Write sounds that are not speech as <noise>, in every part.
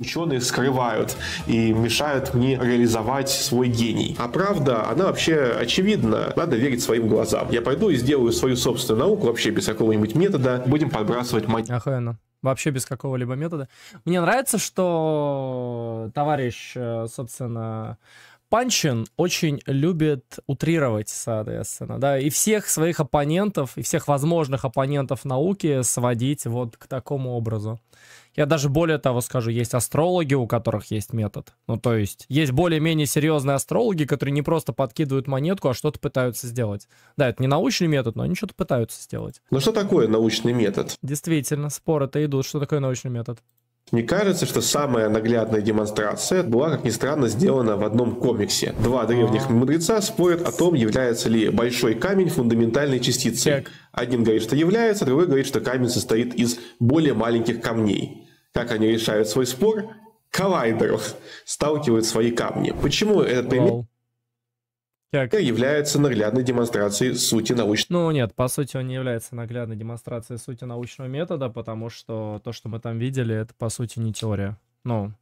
Ученые скрывают и мешают мне реализовать свой гений. А правда, она вообще очевидна. Надо верить своим глазам. Я пойду и сделаю свою собственную науку вообще без какого-нибудь метода. Будем подбрасывать мать. Охуенно. Вообще без какого-либо метода. Мне нравится, что товарищ, э, собственно, Панчин очень любит утрировать, соответственно, да, и всех своих оппонентов, и всех возможных оппонентов науки сводить вот к такому образу. Я даже более того скажу, есть астрологи, у которых есть метод. Ну, то есть, есть более-менее серьезные астрологи, которые не просто подкидывают монетку, а что-то пытаются сделать. Да, это не научный метод, но они что-то пытаются сделать. Ну, что такое научный метод? Действительно, споры-то идут. Что такое научный метод? Мне кажется, что самая наглядная демонстрация была, как ни странно, сделана в одном комиксе. Два древних а. мудреца спорят о том, является ли большой камень фундаментальной частицей. Так. Один говорит, что является, другой говорит, что камень состоит из более маленьких камней. Как они решают свой спор? Коллайдеров сталкивают свои камни. Почему этот пример? Wow как? является наглядной демонстрацией сути научного... Ну нет, по сути он не является наглядной демонстрацией сути научного метода, потому что то, что мы там видели, это по сути не теория. Ну...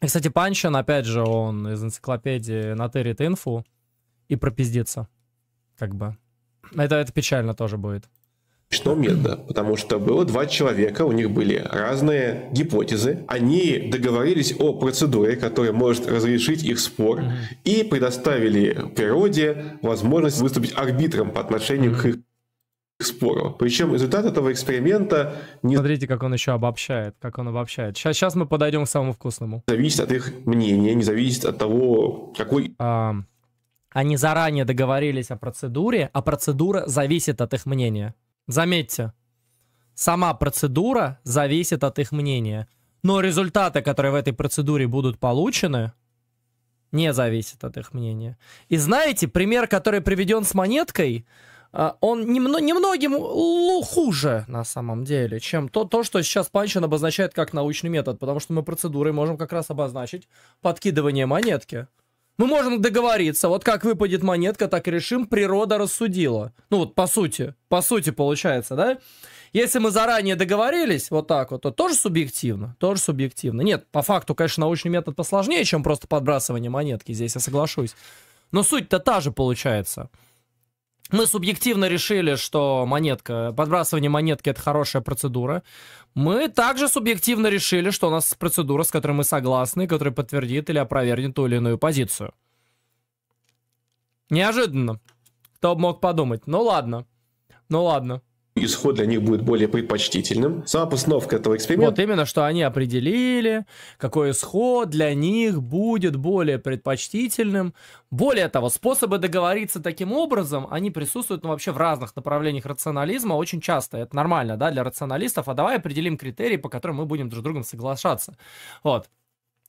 И, кстати, Панчин, опять же, он из энциклопедии натырит инфу и пропиздится. Как бы. Это, это печально тоже будет. Что медно, потому что было два человека, у них были разные гипотезы, они договорились о процедуре, которая может разрешить их спор, и предоставили природе возможность выступить арбитром по отношению к их спору. Причем результат этого эксперимента... Не... Смотрите, как он еще обобщает, как он обобщает. Сейчас, сейчас мы подойдем к самому вкусному. Зависит от их мнения, не зависит от того, какой... А, они заранее договорились о процедуре, а процедура зависит от их мнения. Заметьте, сама процедура зависит от их мнения. Но результаты, которые в этой процедуре будут получены, не зависят от их мнения. И знаете, пример, который приведен с монеткой, а, он немногим хуже, на самом деле, чем то, то, что сейчас Панчин обозначает как научный метод, потому что мы процедурой можем как раз обозначить подкидывание монетки. Мы можем договориться, вот как выпадет монетка, так и решим, природа рассудила. Ну вот, по сути, по сути получается, да? Если мы заранее договорились вот так вот, то тоже субъективно, тоже субъективно. Нет, по факту, конечно, научный метод посложнее, чем просто подбрасывание монетки, здесь я соглашусь. Но суть-то та же получается. Мы субъективно решили, что монетка, подбрасывание монетки это хорошая процедура. Мы также субъективно решили, что у нас процедура, с которой мы согласны, которая подтвердит или опровергнет ту или иную позицию. Неожиданно. Кто бы мог подумать. Ну ладно. Ну ладно исход для них будет более предпочтительным. Сама постановка этого эксперимента... Вот именно, что они определили, какой исход для них будет более предпочтительным. Более того, способы договориться таким образом, они присутствуют ну, вообще в разных направлениях рационализма очень часто. Это нормально, да, для рационалистов. А давай определим критерии, по которым мы будем друг с другом соглашаться. Вот.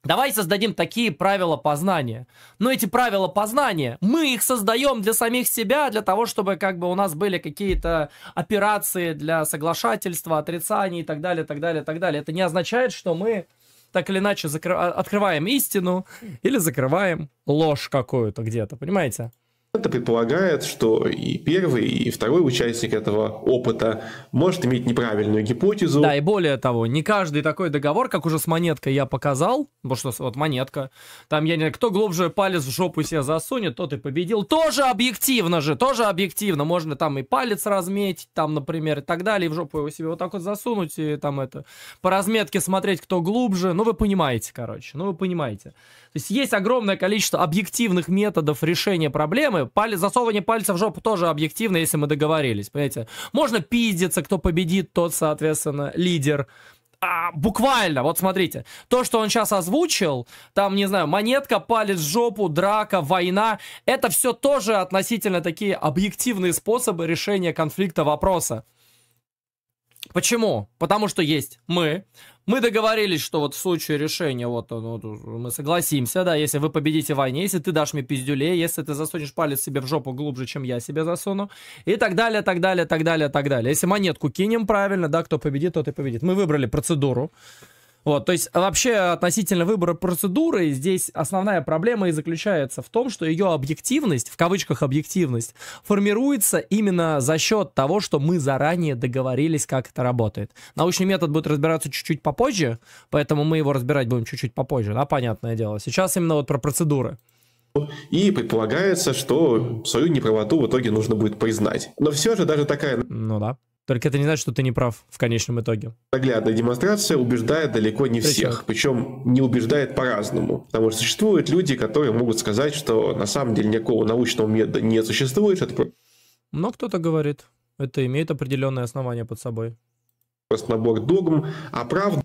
Давай создадим такие правила познания. Но эти правила познания, мы их создаем для самих себя, для того, чтобы как бы у нас были какие-то операции для соглашательства, отрицаний и так далее, так далее, так далее. Это не означает, что мы так или иначе закры... А, открываем истину или закрываем ложь какую-то где-то, понимаете? Это предполагает, что и первый, и второй участник этого опыта может иметь неправильную гипотезу. Да, и более того, не каждый такой договор, как уже с монеткой я показал, потому что вот монетка, там я не знаю, кто глубже палец в жопу себе засунет, тот и победил. Тоже объективно же, тоже объективно. Можно там и палец разметить, там, например, и так далее, и в жопу его себе вот так вот засунуть, и там это, по разметке смотреть, кто глубже. Ну, вы понимаете, короче, ну, вы понимаете. То есть есть огромное количество объективных методов решения проблемы. Паль... Засовывание пальца в жопу тоже объективно, если мы договорились, понимаете? Можно пиздиться, кто победит, тот, соответственно, лидер. А, буквально, вот смотрите, то, что он сейчас озвучил, там, не знаю, монетка, палец, в жопу, драка, война, это все тоже относительно такие объективные способы решения конфликта вопроса. Почему? Потому что есть мы, мы договорились, что вот в случае решения, вот, ну, вот мы согласимся, да, если вы победите в войне, если ты дашь мне пиздюлей, если ты засунешь палец себе в жопу глубже, чем я себе засуну, и так далее, так далее, так далее, так далее. Если монетку кинем правильно, да, кто победит, тот и победит. Мы выбрали процедуру. Вот, то есть вообще относительно выбора процедуры здесь основная проблема и заключается в том, что ее объективность, в кавычках объективность, формируется именно за счет того, что мы заранее договорились, как это работает. Научный метод будет разбираться чуть-чуть попозже, поэтому мы его разбирать будем чуть-чуть попозже, да, понятное дело. Сейчас именно вот про процедуры. И предполагается, что свою неправоту в итоге нужно будет признать. Но все же даже такая... Ну да только это не значит, что ты не прав в конечном итоге. Наглядная демонстрация убеждает далеко не всех, причем не убеждает по-разному. Потому что существуют люди, которые могут сказать, что на самом деле никакого научного метода не существует. Это... Но кто-то говорит, это имеет определенное основание под собой. Просто набор догм, а правда...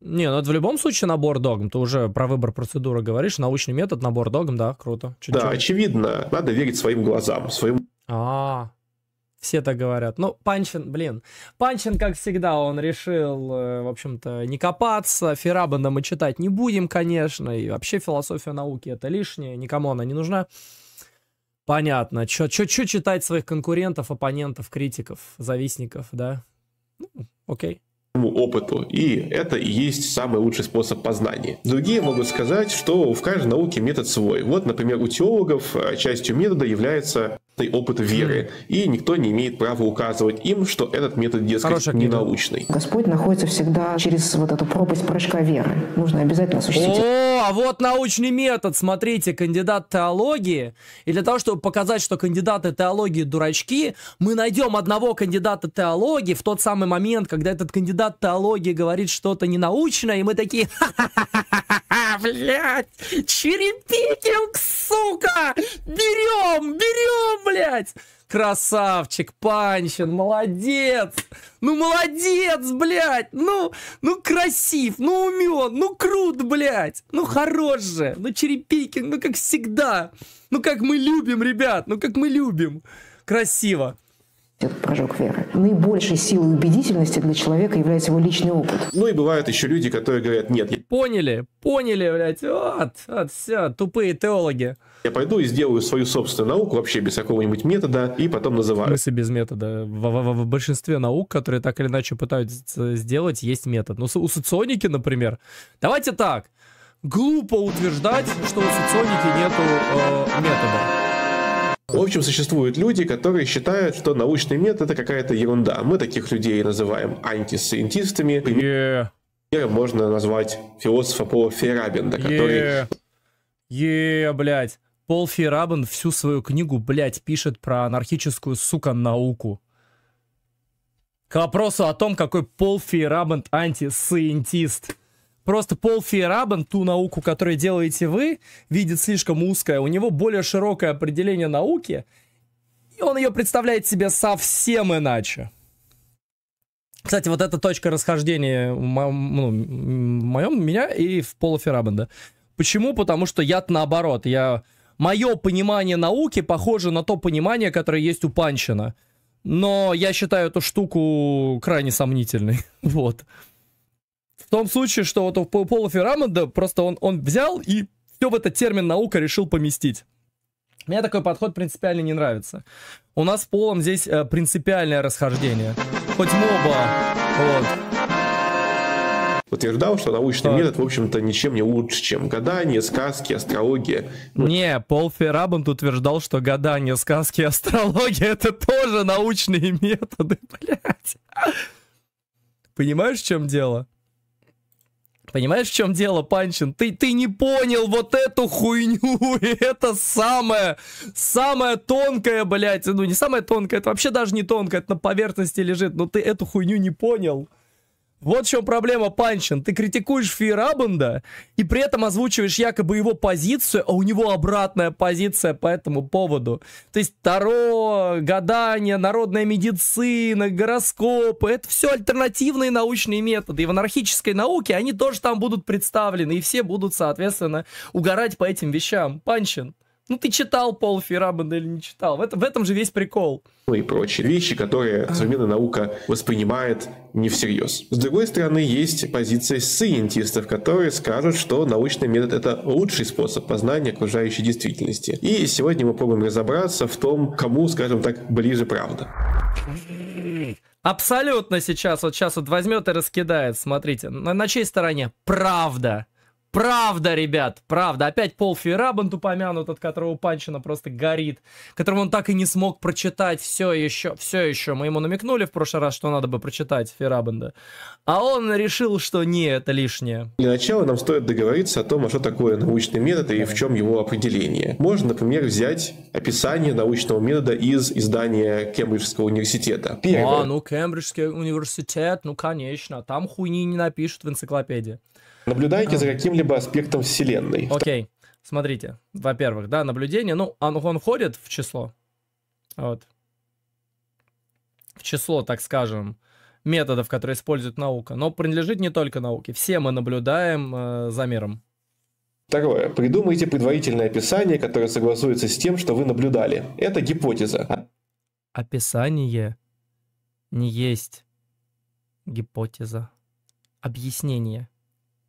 Не, ну это в любом случае набор догм. Ты уже про выбор процедуры говоришь. Научный метод, набор догм, да, круто. Чуть -чуть. Да, очевидно. Надо верить своим глазам, своему... А, -а, -а все так говорят. Ну, Панчин, блин. Панчин, как всегда, он решил, э, в общем-то, не копаться. Ферабанда мы читать не будем, конечно. И вообще философия науки это лишнее. Никому она не нужна. Понятно. Чё, чё, чё читать своих конкурентов, оппонентов, критиков, завистников, да? Ну, окей опыту, и это и есть самый лучший способ познания. Другие могут сказать, что в каждой науке метод свой. Вот, например, у теологов э, частью метода является опыт веры, и никто не имеет права указывать им, что этот метод, дескать, Хорошая ненаучный. Господь находится всегда через вот эту пропасть прыжка веры. Нужно обязательно осуществить. О, а вот научный метод. Смотрите, кандидат теологии. И для того, чтобы показать, что кандидаты теологии дурачки, мы найдем одного кандидата теологии в тот самый момент, когда этот кандидат теологии говорит что-то ненаучное, и мы такие, блять, ха черепикинг, сука, берем, берем, блядь! Красавчик, Панчин, молодец! Ну, молодец, блядь! Ну, ну, красив, ну, умен, ну, крут, блядь! Ну, хорош же! Ну, Черепикин, ну, как всегда! Ну, как мы любим, ребят! Ну, как мы любим! Красиво! этот прожог веры. Наибольшей силой убедительности для человека является его личный опыт. Ну и бывают еще люди, которые говорят, нет. Я... Поняли, поняли, блядь, вот, вот все, тупые теологи. Я пойду и сделаю свою собственную науку вообще без какого-нибудь метода и потом называю. В смысле без метода? В, в, в, в большинстве наук, которые так или иначе пытаются сделать, есть метод. Но ну, у соционики, например, давайте так. Глупо утверждать, что у соционики нету э, метода. В общем, существуют люди, которые считают, что научный метод это какая-то ерунда. Мы таких людей называем антисциентистами. Yeah. Можно назвать философа Пола Ферабенда, который... Yeah, yeah блядь. Пол Ферабен всю свою книгу, блядь, пишет про анархическую, сука, науку. К вопросу о том, какой Пол Фейрабент антисциентист. Просто Пол Фейрабент, ту науку, которую делаете вы, видит слишком узкое. У него более широкое определение науки, и он ее представляет себе совсем иначе. Кстати, вот эта точка расхождения в моем, ну, в моем меня и в Пола Ферабенда. Почему? Потому что я наоборот, я мое понимание науки похоже на то понимание, которое есть у Панчина. Но я считаю эту штуку крайне сомнительной. <laughs> вот. В том случае, что вот у Пола Феррамонда просто он, он взял и все в этот термин наука решил поместить. Мне такой подход принципиально не нравится. У нас с Полом здесь э, принципиальное расхождение. Хоть моба. Вот утверждал, что научный так. метод, в общем-то, ничем не лучше, чем гадание, сказки, астрология. Ну, не, Пол Ферабант утверждал, что гадание, сказки, астрология это тоже научные методы, <laughs> блядь. Понимаешь, в чем дело? Понимаешь, в чем дело, Панчин? Ты, ты не понял вот эту хуйню. <laughs> И это самое, самое тонкое, блядь. Ну, не самое тонкое, это вообще даже не тонкое, это на поверхности лежит. Но ты эту хуйню не понял. Вот в чем проблема, Панчин. Ты критикуешь Фейрабенда и при этом озвучиваешь якобы его позицию, а у него обратная позиция по этому поводу. То есть Таро, гадание, народная медицина, гороскопы, это все альтернативные научные методы. И в анархической науке они тоже там будут представлены, и все будут, соответственно, угорать по этим вещам. Панчин. Ну ты читал Пол Ферабен или не читал. В, это, в этом же весь прикол. Ну И прочие вещи, которые современная наука воспринимает не всерьез. С другой стороны, есть позиция сциентистов, которые скажут, что научный метод это лучший способ познания окружающей действительности. И сегодня мы пробуем разобраться в том, кому, скажем так, ближе правда. Абсолютно сейчас, вот сейчас вот возьмет и раскидает, смотрите, на, на чьей стороне правда? Правда, ребят, правда. Опять Пол Фейрабант упомянут, от которого Панчина просто горит, которого он так и не смог прочитать все еще, все еще. Мы ему намекнули в прошлый раз, что надо бы прочитать Фейрабанда. А он решил, что не, это лишнее. Для начала нам стоит договориться о том, а что такое научный метод и в чем его определение. Можно, например, взять описание научного метода из издания Кембриджского университета. Первое. А, ну Кембриджский университет, ну конечно, там хуйни не напишут в энциклопедии. Наблюдайте а. за каким-либо аспектом Вселенной. Окей, смотрите. Во-первых, да, наблюдение, ну, он, он ходит в число, вот, в число, так скажем, методов, которые использует наука, но принадлежит не только науке. Все мы наблюдаем э, за миром. Второе. Придумайте предварительное описание, которое согласуется с тем, что вы наблюдали. Это гипотеза. Описание не есть гипотеза. Объяснение.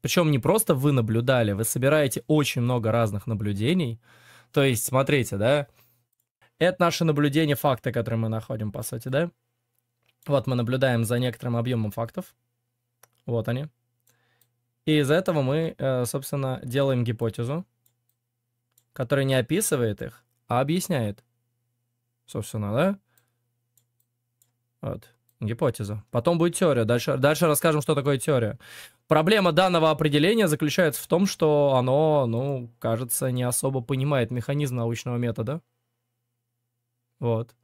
Причем не просто вы наблюдали, вы собираете очень много разных наблюдений. То есть, смотрите, да, это наши наблюдения факты, которые мы находим, по сути, да. Вот мы наблюдаем за некоторым объемом фактов. Вот они. И из этого мы, э, собственно, делаем гипотезу, которая не описывает их, а объясняет. Собственно, да? Вот гипотезу. Потом будет теория. Дальше, дальше расскажем, что такое теория. Проблема данного определения заключается в том, что оно, ну, кажется, не особо понимает механизм научного метода. Вот.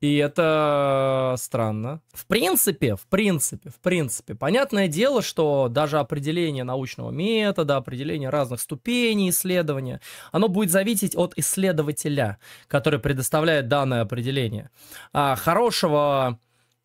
И это странно. В принципе, в принципе, в принципе, понятное дело, что даже определение научного метода, определение разных ступеней исследования, оно будет зависеть от исследователя, который предоставляет данное определение. А хорошего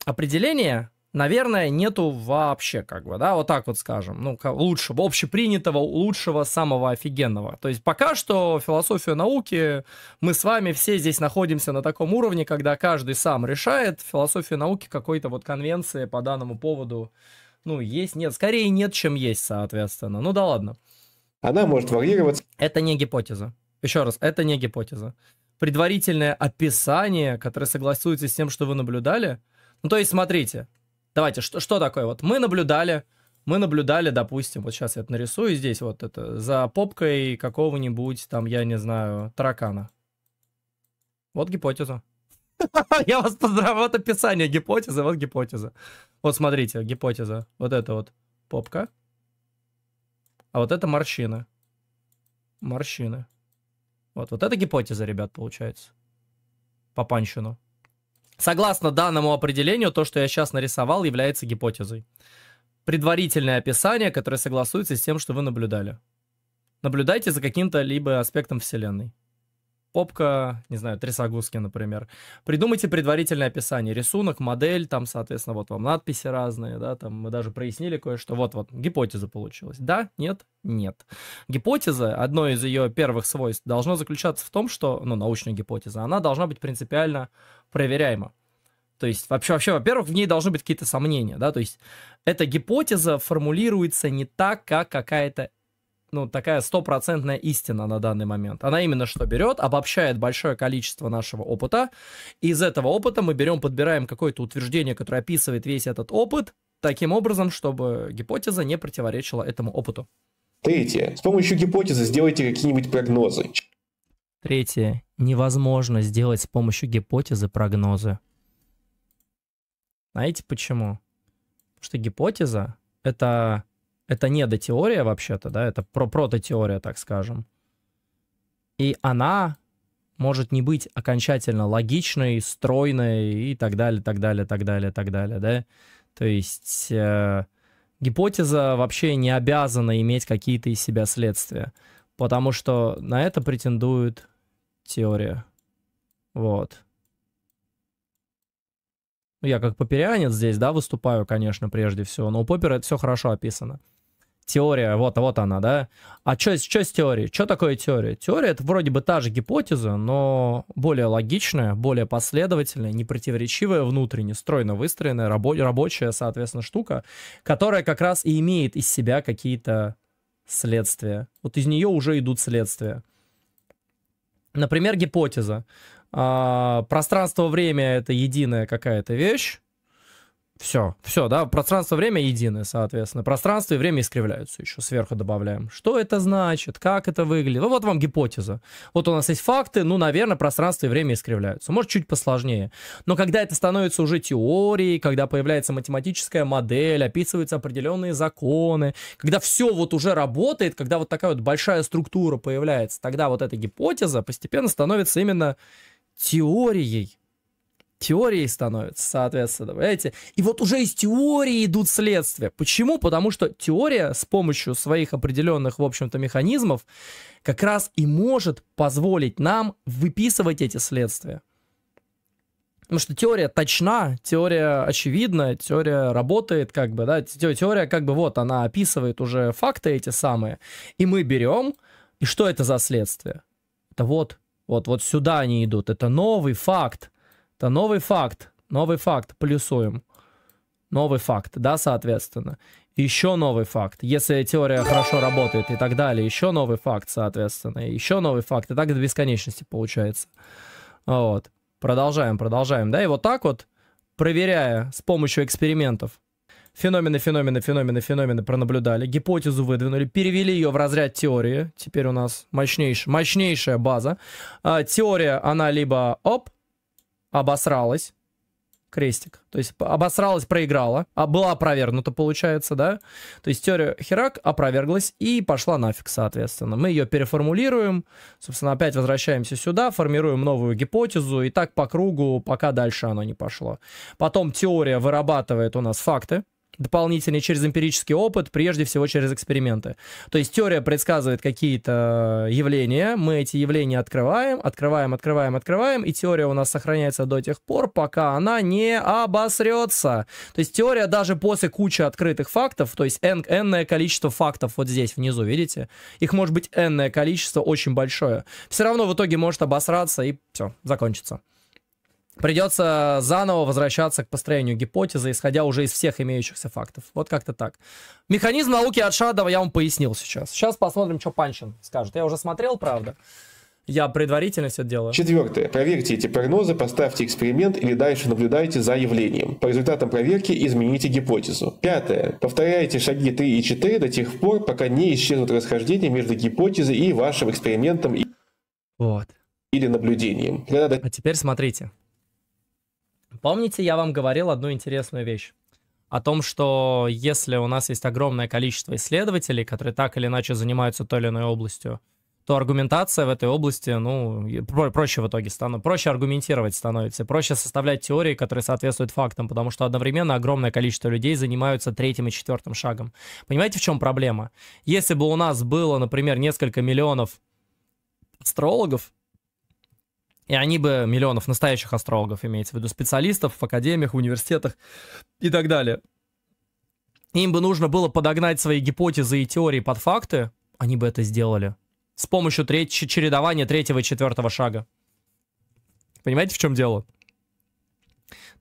определения, наверное, нету вообще, как бы, да, вот так вот скажем, ну, лучшего, общепринятого, лучшего, самого офигенного. То есть пока что философию науки мы с вами все здесь находимся на таком уровне, когда каждый сам решает философию науки какой-то вот конвенции по данному поводу, ну, есть, нет, скорее нет, чем есть, соответственно. Ну да ладно. Она может варьироваться. Это не гипотеза. Еще раз, это не гипотеза. Предварительное описание, которое согласуется с тем, что вы наблюдали – ну, то есть, смотрите. Давайте, что, что такое? Вот мы наблюдали, мы наблюдали, допустим, вот сейчас я это нарисую здесь вот это, за попкой какого-нибудь, там, я не знаю, таракана. Вот гипотеза. <laughs> Я вас поздравляю, вот описание гипотезы, вот гипотеза. Вот смотрите, гипотеза. Вот это вот попка. А вот это морщины. Морщины. Вот, вот это гипотеза, ребят, получается. По панщину. Согласно данному определению, то, что я сейчас нарисовал, является гипотезой. Предварительное описание, которое согласуется с тем, что вы наблюдали. Наблюдайте за каким-то либо аспектом Вселенной попка, не знаю, трясогузки, например. Придумайте предварительное описание, рисунок, модель, там, соответственно, вот вам надписи разные, да, там мы даже прояснили кое-что. Вот-вот, гипотеза получилась. Да, нет, нет. Гипотеза, одно из ее первых свойств, должно заключаться в том, что, ну, научная гипотеза, она должна быть принципиально проверяема. То есть вообще, вообще, во-первых, в ней должны быть какие-то сомнения, да, то есть эта гипотеза формулируется не так, как какая-то ну, такая стопроцентная истина на данный момент. Она именно что берет, обобщает большое количество нашего опыта. И из этого опыта мы берем, подбираем какое-то утверждение, которое описывает весь этот опыт, таким образом, чтобы гипотеза не противоречила этому опыту. Третье. С помощью гипотезы сделайте какие-нибудь прогнозы. Третье. Невозможно сделать с помощью гипотезы прогнозы. Знаете почему? Потому что гипотеза — это это не до теория вообще-то, да, это про прототеория, так скажем. И она может не быть окончательно логичной, стройной и так далее, так далее, так далее, так далее, да. То есть э, гипотеза вообще не обязана иметь какие-то из себя следствия, потому что на это претендует теория. Вот. Я как поперянец здесь, да, выступаю, конечно, прежде всего, но у Поппера это все хорошо описано теория, вот, вот она, да. А что с теорией? Что такое теория? Теория это вроде бы та же гипотеза, но более логичная, более последовательная, непротиворечивая внутренне, стройно выстроенная, рабо- рабочая, соответственно, штука, которая как раз и имеет из себя какие-то следствия. Вот из нее уже идут следствия. Например, гипотеза. А, пространство-время это единая какая-то вещь все, все, да, пространство, время единое, соответственно. Пространство и время искривляются еще, сверху добавляем. Что это значит, как это выглядит? Ну, вот вам гипотеза. Вот у нас есть факты, ну, наверное, пространство и время искривляются. Может, чуть посложнее. Но когда это становится уже теорией, когда появляется математическая модель, описываются определенные законы, когда все вот уже работает, когда вот такая вот большая структура появляется, тогда вот эта гипотеза постепенно становится именно теорией теорией становится, соответственно, понимаете? И вот уже из теории идут следствия. Почему? Потому что теория с помощью своих определенных, в общем-то, механизмов как раз и может позволить нам выписывать эти следствия. Потому что теория точна, теория очевидна, теория работает, как бы, да, теория, как бы, вот, она описывает уже факты эти самые, и мы берем, и что это за следствие? Это вот, вот, вот сюда они идут, это новый факт, Та новый факт, новый факт, плюсуем. Новый факт, да, соответственно. Еще новый факт, если теория хорошо работает и так далее. Еще новый факт, соответственно. Еще новый факт. И так до бесконечности получается. Вот. Продолжаем, продолжаем. Да, и вот так вот, проверяя с помощью экспериментов, феномены, феномены, феномены, феномены пронаблюдали, гипотезу выдвинули, перевели ее в разряд теории. Теперь у нас мощнейшая, мощнейшая база. А, теория, она либо оп, обосралась. Крестик. То есть обосралась, проиграла. А была опровергнута, получается, да? То есть теория Херак опроверглась и пошла нафиг, соответственно. Мы ее переформулируем. Собственно, опять возвращаемся сюда, формируем новую гипотезу. И так по кругу, пока дальше оно не пошло. Потом теория вырабатывает у нас факты дополнительный через эмпирический опыт, прежде всего через эксперименты. То есть теория предсказывает какие-то явления, мы эти явления открываем, открываем, открываем, открываем, и теория у нас сохраняется до тех пор, пока она не обосрется. То есть теория даже после кучи открытых фактов, то есть n, n количество фактов вот здесь внизу, видите? Их может быть n количество очень большое. Все равно в итоге может обосраться и все, закончится. Придется заново возвращаться к построению гипотезы, исходя уже из всех имеющихся фактов. Вот как-то так. Механизм науки от Шадова я вам пояснил сейчас. Сейчас посмотрим, что Панчин скажет. Я уже смотрел, правда. Я предварительно все делаю. Четвертое. Проверьте эти прогнозы, поставьте эксперимент или дальше наблюдайте за явлением. По результатам проверки измените гипотезу. Пятое. Повторяйте шаги 3 и 4 до тех пор, пока не исчезнут расхождения между гипотезой и вашим экспериментом вот. или наблюдением. Когда... А теперь смотрите. Помните, я вам говорил одну интересную вещь о том, что если у нас есть огромное количество исследователей, которые так или иначе занимаются той или иной областью, то аргументация в этой области, ну, про- проще в итоге становится, проще аргументировать становится, проще составлять теории, которые соответствуют фактам, потому что одновременно огромное количество людей занимаются третьим и четвертым шагом. Понимаете, в чем проблема? Если бы у нас было, например, несколько миллионов астрологов, и они бы, миллионов настоящих астрологов, имеется в виду, специалистов в академиях, в университетах и так далее. Им бы нужно было подогнать свои гипотезы и теории под факты, они бы это сделали. С помощью треть... чередования третьего и четвертого шага. Понимаете, в чем дело?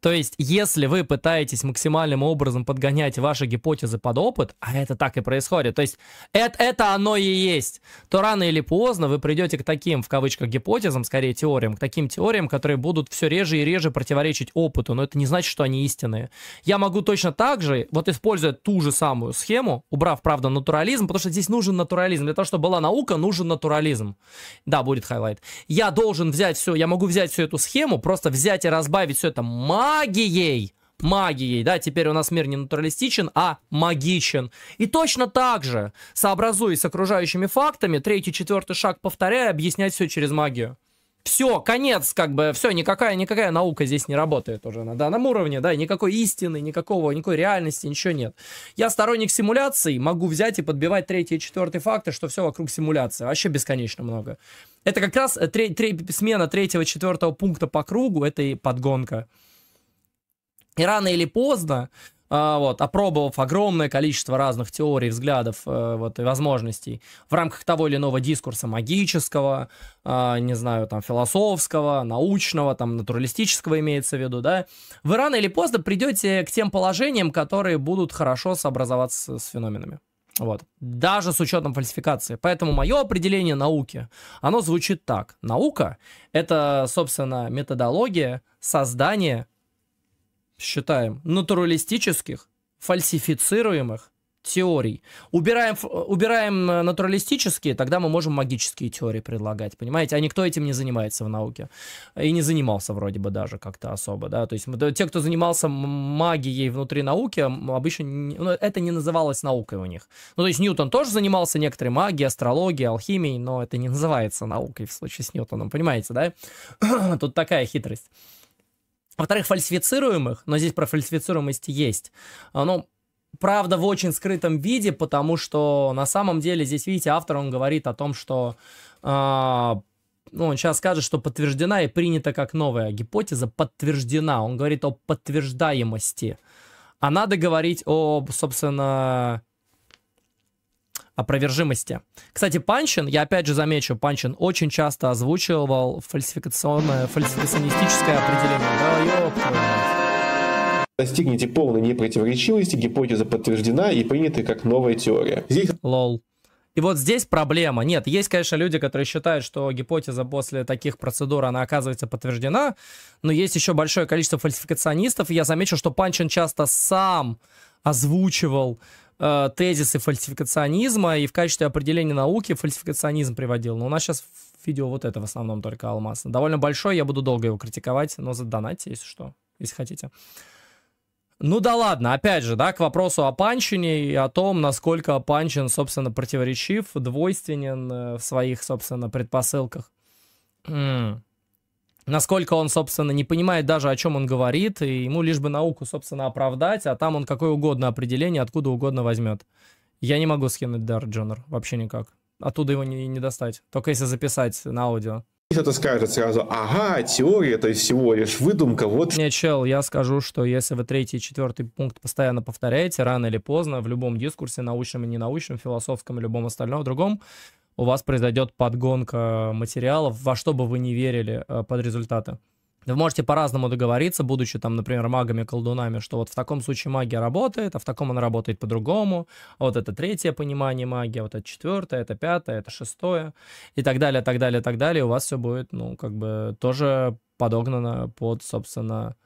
То есть, если вы пытаетесь максимальным образом подгонять ваши гипотезы под опыт, а это так и происходит, то есть это, это оно и есть, то рано или поздно вы придете к таким, в кавычках, гипотезам, скорее теориям, к таким теориям, которые будут все реже и реже противоречить опыту, но это не значит, что они истинные. Я могу точно так же, вот используя ту же самую схему, убрав, правда, натурализм, потому что здесь нужен натурализм. Для того, чтобы была наука, нужен натурализм. Да, будет хайлайт. Я должен взять все, я могу взять всю эту схему, просто взять и разбавить все это мало магией. Магией, да, теперь у нас мир не натуралистичен, а магичен. И точно так же, сообразуясь с окружающими фактами, третий, четвертый шаг повторяя, объяснять все через магию. Все, конец, как бы, все, никакая, никакая наука здесь не работает уже на данном уровне, да, никакой истины, никакого, никакой реальности, ничего нет. Я сторонник симуляций, могу взять и подбивать третий и четвертый факты, что все вокруг симуляции, вообще бесконечно много. Это как раз э, тре- тре- смена третьего-четвертого пункта по кругу, это и подгонка. И рано или поздно, а, вот, опробовав огромное количество разных теорий, взглядов э, вот, и возможностей в рамках того или иного дискурса магического, а, не знаю, там, философского, научного, там, натуралистического имеется в виду, да, вы рано или поздно придете к тем положениям, которые будут хорошо сообразоваться с феноменами. Вот. Даже с учетом фальсификации. Поэтому мое определение науки, оно звучит так. Наука — это, собственно, методология создания считаем, натуралистических, фальсифицируемых теорий. Убираем, э, убираем э, натуралистические, тогда мы можем магические теории предлагать, понимаете? А никто этим не занимается в науке. И не занимался вроде бы даже как-то особо, да? То есть те, кто занимался магией внутри науки, обычно ну, это не называлось наукой у них. Ну, то есть Ньютон тоже занимался некоторой магией, астрологией, алхимией, но это не называется наукой в случае с Ньютоном, понимаете, да? <clears throat> Тут такая хитрость. Во-вторых, фальсифицируемых, но здесь про фальсифицируемость есть. А, ну, правда, в очень скрытом виде, потому что на самом деле здесь, видите, автор, он говорит о том, что... Э, ну, он сейчас скажет, что подтверждена и принята как новая гипотеза, подтверждена. Он говорит о подтверждаемости. А надо говорить о, собственно, опровержимости. Кстати, Панчин, я опять же замечу, Панчин очень часто озвучивал фальсификационное, фальсификационистическое определение. Да, Достигните полной непротиворечивости, гипотеза подтверждена и принята как новая теория. Здесь... Лол. И вот здесь проблема. Нет, есть, конечно, люди, которые считают, что гипотеза после таких процедур, она оказывается подтверждена, но есть еще большое количество фальсификационистов, и я замечу, что Панчин часто сам озвучивал э, тезисы фальсификационизма и в качестве определения науки фальсификационизм приводил. Но у нас сейчас видео вот это в основном только алмаз. Довольно большой, я буду долго его критиковать, но задонатьте, если что, если хотите. Ну да ладно, опять же, да, к вопросу о панчине и о том, насколько панчин, собственно, противоречив, двойственен э, в своих, собственно, предпосылках насколько он, собственно, не понимает даже, о чем он говорит, и ему лишь бы науку, собственно, оправдать, а там он какое угодно определение откуда угодно возьмет. Я не могу скинуть Дар Джонер вообще никак. Оттуда его не, не достать. Только если записать на аудио. Кто-то скажет сразу, ага, теория это всего лишь выдумка, вот... Не, чел, я скажу, что если вы третий и четвертый пункт постоянно повторяете, рано или поздно, в любом дискурсе, научном и ненаучном, философском и любом остальном другом, у вас произойдет подгонка материалов, во что бы вы не верили э, под результаты. Вы можете по-разному договориться, будучи там, например, магами, колдунами, что вот в таком случае магия работает, а в таком она работает по-другому. Вот это третье понимание магии, вот это четвертое, это пятое, это шестое и так далее, так далее, так далее. И у вас все будет, ну, как бы тоже подогнано под, собственно,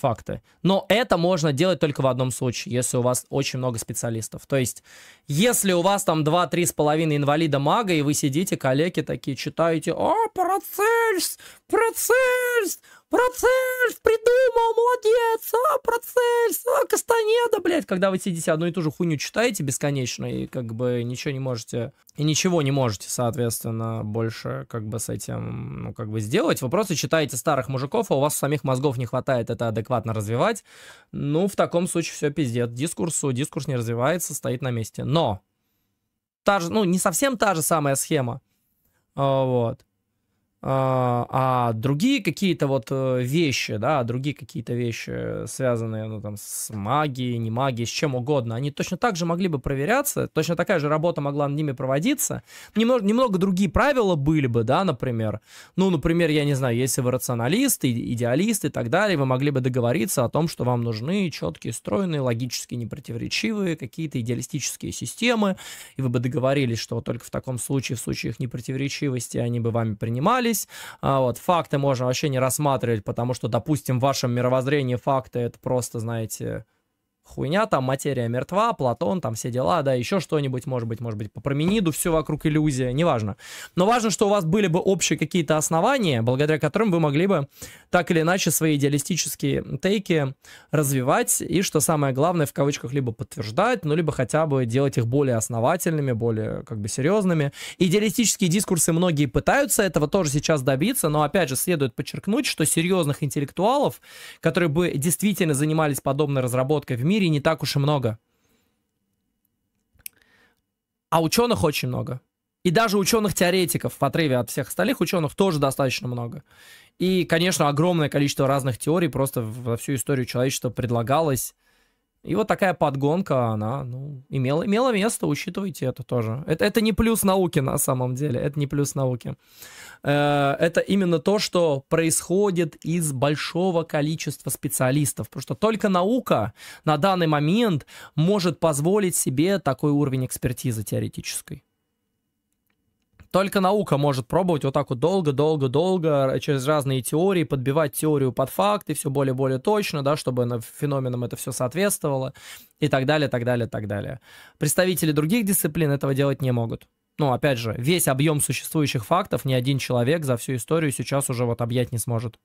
факты. Но это можно делать только в одном случае, если у вас очень много специалистов. То есть, если у вас там 2-3 с половиной инвалида мага, и вы сидите, коллеги такие читаете, «О, «А, Парацельс! Парацельс! Процельс придумал, молодец, а, Процельс, а, Кастанеда, блядь. Когда вы сидите одну и ту же хуйню читаете бесконечно и как бы ничего не можете, и ничего не можете, соответственно, больше как бы с этим, ну, как бы сделать. Вы просто читаете старых мужиков, а у вас самих мозгов не хватает это адекватно развивать. Ну, в таком случае все пиздец. Дискурсу, дискурс не развивается, стоит на месте. Но! Та же, ну, не совсем та же самая схема. А, вот. А, а другие какие-то вот э, вещи, да, а другие какие-то вещи, связанные, ну, там, с магией, не магией, с чем угодно, они точно так же могли бы проверяться, точно такая же работа могла над ними проводиться. Немного, немного другие правила были бы, да, например. Ну, например, я не знаю, если вы рационалист, идеалист и так далее, вы могли бы договориться о том, что вам нужны четкие, стройные, логически непротиворечивые какие-то идеалистические системы, и вы бы договорились, что только в таком случае, в случае их непротиворечивости, они бы вами принимали сложились. А, вот, факты можно вообще не рассматривать, потому что, допустим, в вашем мировоззрении факты это просто, знаете, хуйня, там материя мертва, Платон, там все дела, да, еще что-нибудь, может быть, может быть, по промениду, все вокруг иллюзия, неважно. Но важно, что у вас были бы общие какие-то основания, благодаря которым вы могли бы так или иначе свои идеалистические тейки развивать, и, что самое главное, в кавычках, либо подтверждать, ну, либо хотя бы делать их более основательными, более, как бы, серьезными. Идеалистические дискурсы многие пытаются этого тоже сейчас добиться, но, опять же, следует подчеркнуть, что серьезных интеллектуалов, которые бы действительно занимались подобной разработкой в мире, мире не так уж и много. А ученых очень много. И даже ученых-теоретиков в отрыве от всех остальных ученых тоже достаточно много. И, конечно, огромное количество разных теорий просто во всю историю человечества предлагалось и вот такая подгонка, она ну, имела, имела место, учитывайте это тоже. Это, это не плюс науки на самом деле, это не плюс науки. Э, это именно то, что происходит из большого количества специалистов, потому что только наука на данный момент может позволить себе такой уровень экспертизы теоретической. Только наука может пробовать вот так вот долго-долго-долго через разные теории, подбивать теорию под факты, все более-более точно, да, чтобы феноменам это все соответствовало и так далее, так далее, так далее. Представители других дисциплин этого делать не могут. Ну, опять же, весь объем существующих фактов ни один человек за всю историю сейчас уже вот объять не сможет.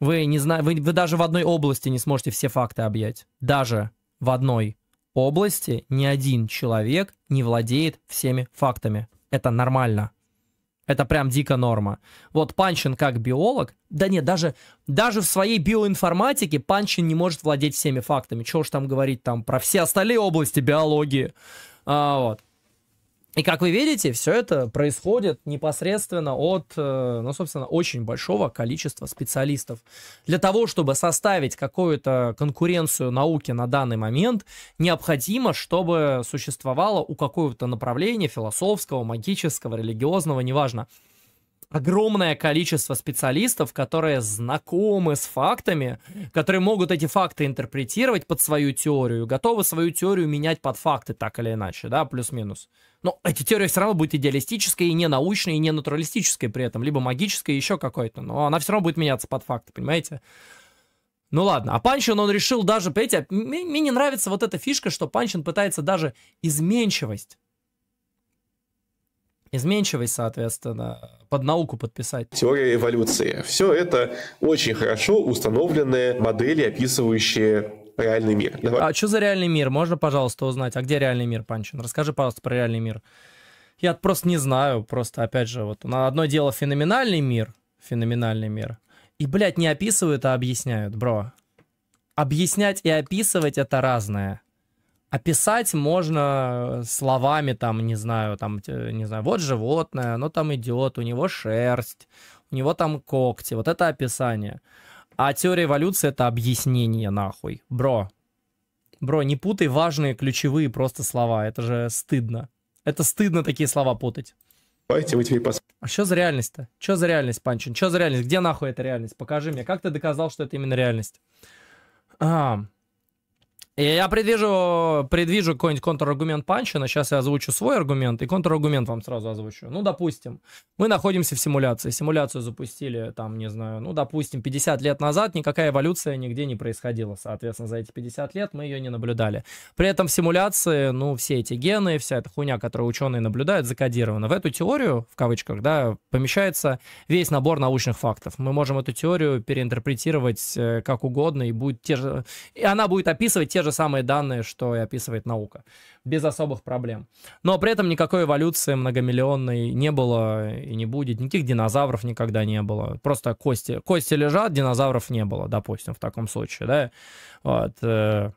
Вы, не зна... вы, вы даже в одной области не сможете все факты объять. Даже в одной области ни один человек не владеет всеми фактами это нормально. Это прям дико норма. Вот Панчин как биолог, да нет, даже, даже в своей биоинформатике Панчин не может владеть всеми фактами. Чего уж там говорить там про все остальные области биологии. А, вот. И как вы видите, все это происходит непосредственно от, э, ну, собственно, очень большого количества специалистов. Для того, чтобы составить какую-то конкуренцию науки на данный момент, необходимо, чтобы существовало у какого-то направления философского, магического, религиозного, неважно, огромное количество специалистов, которые знакомы с фактами, которые могут эти факты интерпретировать под свою теорию, готовы свою теорию менять под факты так или иначе, да, плюс-минус. Но эти теории все равно будет идеалистической, и не научной, и не натуралистической при этом, либо магической, еще какой-то. Но она все равно будет меняться под факты, понимаете? Ну ладно, а Панчин, он решил даже, понимаете, мне, мне не нравится вот эта фишка, что Панчин пытается даже изменчивость изменчивость, соответственно, под науку подписать. Теория эволюции. Все это очень хорошо установленные модели, описывающие реальный мир. А Давай. А что за реальный мир? Можно, пожалуйста, узнать? А где реальный мир, Панчин? Расскажи, пожалуйста, про реальный мир. Я просто не знаю, просто, опять же, вот на одно дело феноменальный мир, феноменальный мир, и, блядь, не описывают, а объясняют, бро. Объяснять и описывать — это разное. Описать можно словами, там, не знаю, там, не знаю, вот животное, оно там идет, у него шерсть, у него там когти, вот это описание. А теория эволюции — это объяснение, нахуй. Бро, бро, не путай важные ключевые просто слова. Это же стыдно. Это стыдно такие слова путать. Давайте мы теперь посмотрим. А что за реальность-то? Что за реальность, Панчин? Что за реальность? Где нахуй эта реальность? Покажи мне, как ты доказал, что это именно реальность? А, -а, -а. Я предвижу, предвижу какой-нибудь контраргумент Панчина. Сейчас я озвучу свой аргумент и контраргумент вам сразу озвучу. Ну, допустим, мы находимся в симуляции. Симуляцию запустили, там, не знаю, ну, допустим, 50 лет назад никакая эволюция нигде не происходила. Соответственно, за эти 50 лет мы ее не наблюдали. При этом в симуляции, ну, все эти гены, вся эта хуйня, которую ученые наблюдают, закодирована. В эту теорию, в кавычках, да, помещается весь набор научных фактов. Мы можем эту теорию переинтерпретировать э, как угодно, и будет те же... И она будет описывать те же же самые данные, что и описывает наука, без особых проблем. Но при этом никакой эволюции многомиллионной не было и не будет, никаких динозавров никогда не было, просто кости, кости лежат, динозавров не было, допустим, в таком случае, да, вот, э,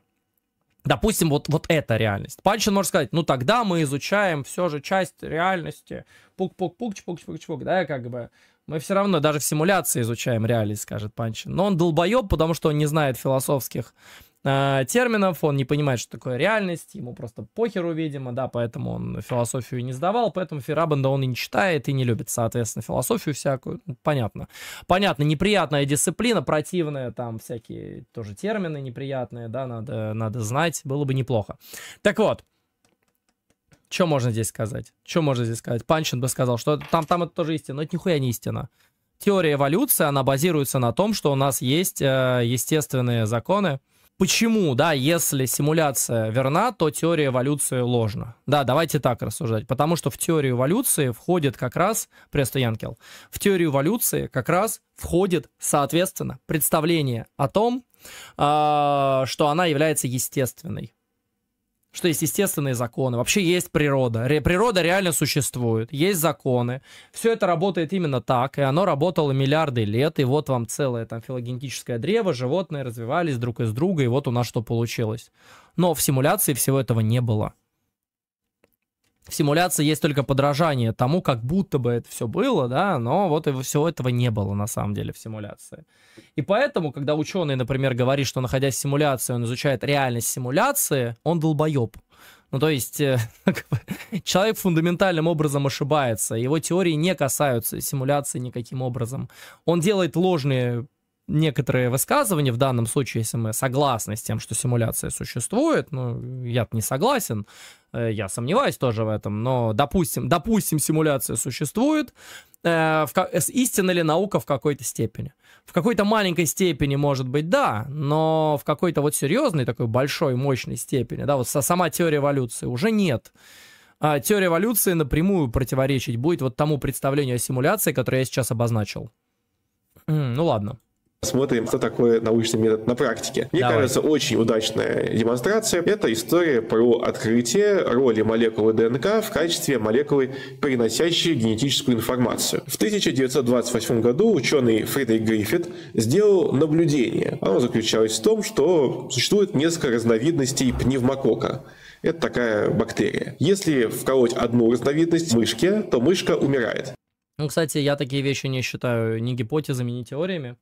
Допустим, вот, вот эта реальность. Пальчин может сказать, ну тогда мы изучаем все же часть реальности. Пук-пук-пук, чпук-чпук-чпук, да, как бы. Мы все равно даже в симуляции изучаем реальность, скажет Панчин. Но он долбоеб, потому что он не знает философских э, терминов, он не понимает, что такое реальность, ему просто похеру, видимо, да, поэтому он философию не сдавал, поэтому Ферабенда он и не читает, и не любит, соответственно, философию всякую, ну, понятно. Понятно, неприятная дисциплина, противная, там всякие тоже термины неприятные, да, надо, надо знать, было бы неплохо. Так вот, что можно здесь сказать? Что можно здесь сказать? Панчин бы сказал, что там, там это тоже истина, но это нихуя не истина. Теория эволюции, она базируется на том, что у нас есть э, естественные законы, почему, да, если симуляция верна, то теория эволюции ложна. Да, давайте так рассуждать. Потому что в теорию эволюции входит как раз, Престо Янкел, в теорию эволюции как раз входит, соответственно, представление о том, а, что она является естественной что есть естественные законы, вообще есть природа. Ре- природа реально существует, есть законы. Все это работает именно так, и оно работало миллиарды лет, и вот вам целое там филогенетическое древо, животные развивались друг из друга, и вот у нас что получилось. Но в симуляции всего этого не было в симуляции есть только подражание тому, как будто бы это все было, да, но вот его, всего этого не было на самом деле в симуляции. И поэтому, когда ученый, например, говорит, что находясь в симуляции, он изучает реальность симуляции, он долбоеб. Ну, то есть э, <laughs> человек фундаментальным образом ошибается, его теории не касаются симуляции никаким образом. Он делает ложные некоторые высказывания, в данном случае, если мы согласны с тем, что симуляция существует, ну, я не согласен, э, я сомневаюсь тоже в этом, но, допустим, допустим, симуляция существует, э, в, истина ли наука в какой-то степени? В какой-то маленькой степени, может быть, да, но в какой-то вот серьезной, такой большой, мощной степени, да, вот сама теория эволюции уже нет. А теория эволюции напрямую противоречить будет вот тому представлению о симуляции, которое я сейчас обозначил. Ну ладно. Смотрим, что такое научный метод на практике. Мне Давай. кажется, очень удачная демонстрация. Это история про открытие роли молекулы ДНК в качестве молекулы, приносящей генетическую информацию. В 1928 году ученый Фредерик Гриффит сделал наблюдение. Оно заключалось в том, что существует несколько разновидностей пневмокока. Это такая бактерия. Если вколоть одну разновидность мышке, то мышка умирает. Ну, кстати, я такие вещи не считаю ни гипотезами, ни теориями.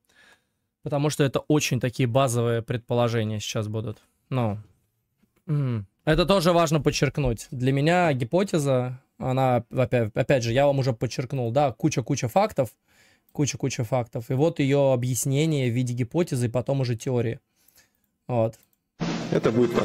Потому что это очень такие базовые предположения сейчас будут. Ну, это тоже важно подчеркнуть. Для меня гипотеза, она, опять, опять же, я вам уже подчеркнул, да, куча-куча фактов, куча-куча фактов. И вот ее объяснение в виде гипотезы и потом уже теории. Вот. Это будет у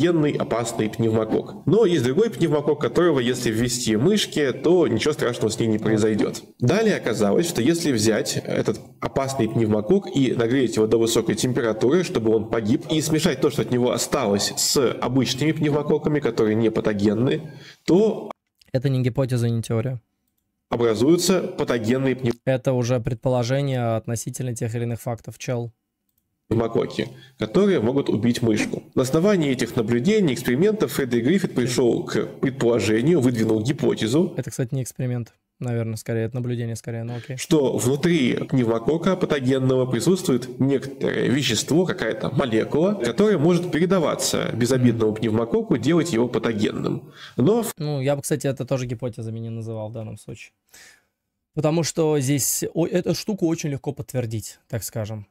генный опасный пневмокок. Но есть другой пневмокок, которого если ввести мышке, то ничего страшного с ней не произойдет. Далее оказалось, что если взять этот опасный пневмокок и нагреть его до высокой температуры, чтобы он погиб, и смешать то, что от него осталось, с обычными пневмококками, которые не патогенны, то... Это не гипотеза, не теория образуются патогенные пневмококи. Это уже предположение относительно тех или иных фактов, чел в которые могут убить мышку. На основании этих наблюдений, экспериментов Фредди Гриффит пришел к предположению, выдвинул гипотезу. Это, кстати, не эксперимент. Наверное, скорее, это наблюдение скорее, но окей. Что внутри пневмокока патогенного присутствует некоторое вещество, какая-то молекула, которая может передаваться безобидному пневмококу, делать его патогенным. Но... Ну, я бы, кстати, это тоже гипотезами не называл в данном случае. Потому что здесь о, эту штуку очень легко подтвердить, так скажем.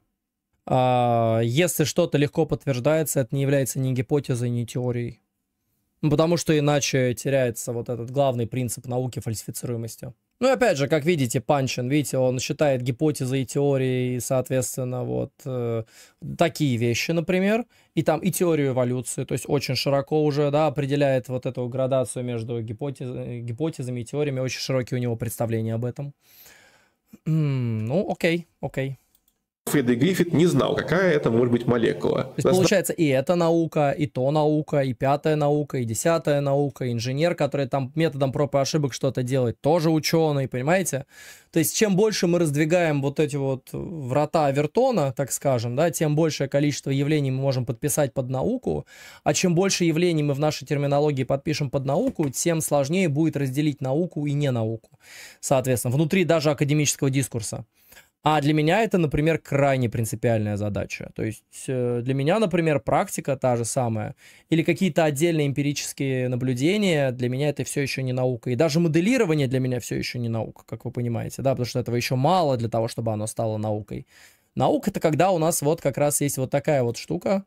А, если что-то легко подтверждается, это не является ни гипотезой, ни теорией. Потому что иначе теряется вот этот главный принцип науки фальсифицируемости. Ну и опять же, как видите, Панчин, видите, он считает гипотезы и теории, и, соответственно, вот э, такие вещи, например, и там и теорию эволюции, то есть очень широко уже, да, определяет вот эту градацию между гипотез, гипотезами и теориями, очень широкие у него представления об этом. ну, окей, окей. Фредди Гриффит не знал, какая это может быть молекула. То есть, Нас... получается, и эта наука, и то наука, и пятая наука, и десятая наука, инженер, который там методом проб и ошибок что-то делает, тоже ученый, понимаете? То есть, чем больше мы раздвигаем вот эти вот врата Вертона, так скажем, да, тем большее количество явлений мы можем подписать под науку, а чем больше явлений мы в нашей терминологии подпишем под науку, тем сложнее будет разделить науку и не науку, соответственно, внутри даже академического дискурса. А для меня это, например, крайне принципиальная задача. То есть э, для меня, например, практика та же самая. Или какие-то отдельные эмпирические наблюдения, для меня это все еще не наука. И даже моделирование для меня все еще не наука, как вы понимаете, да, потому что этого еще мало для того, чтобы оно стало наукой. Наука это когда у нас вот как раз есть вот такая вот штука,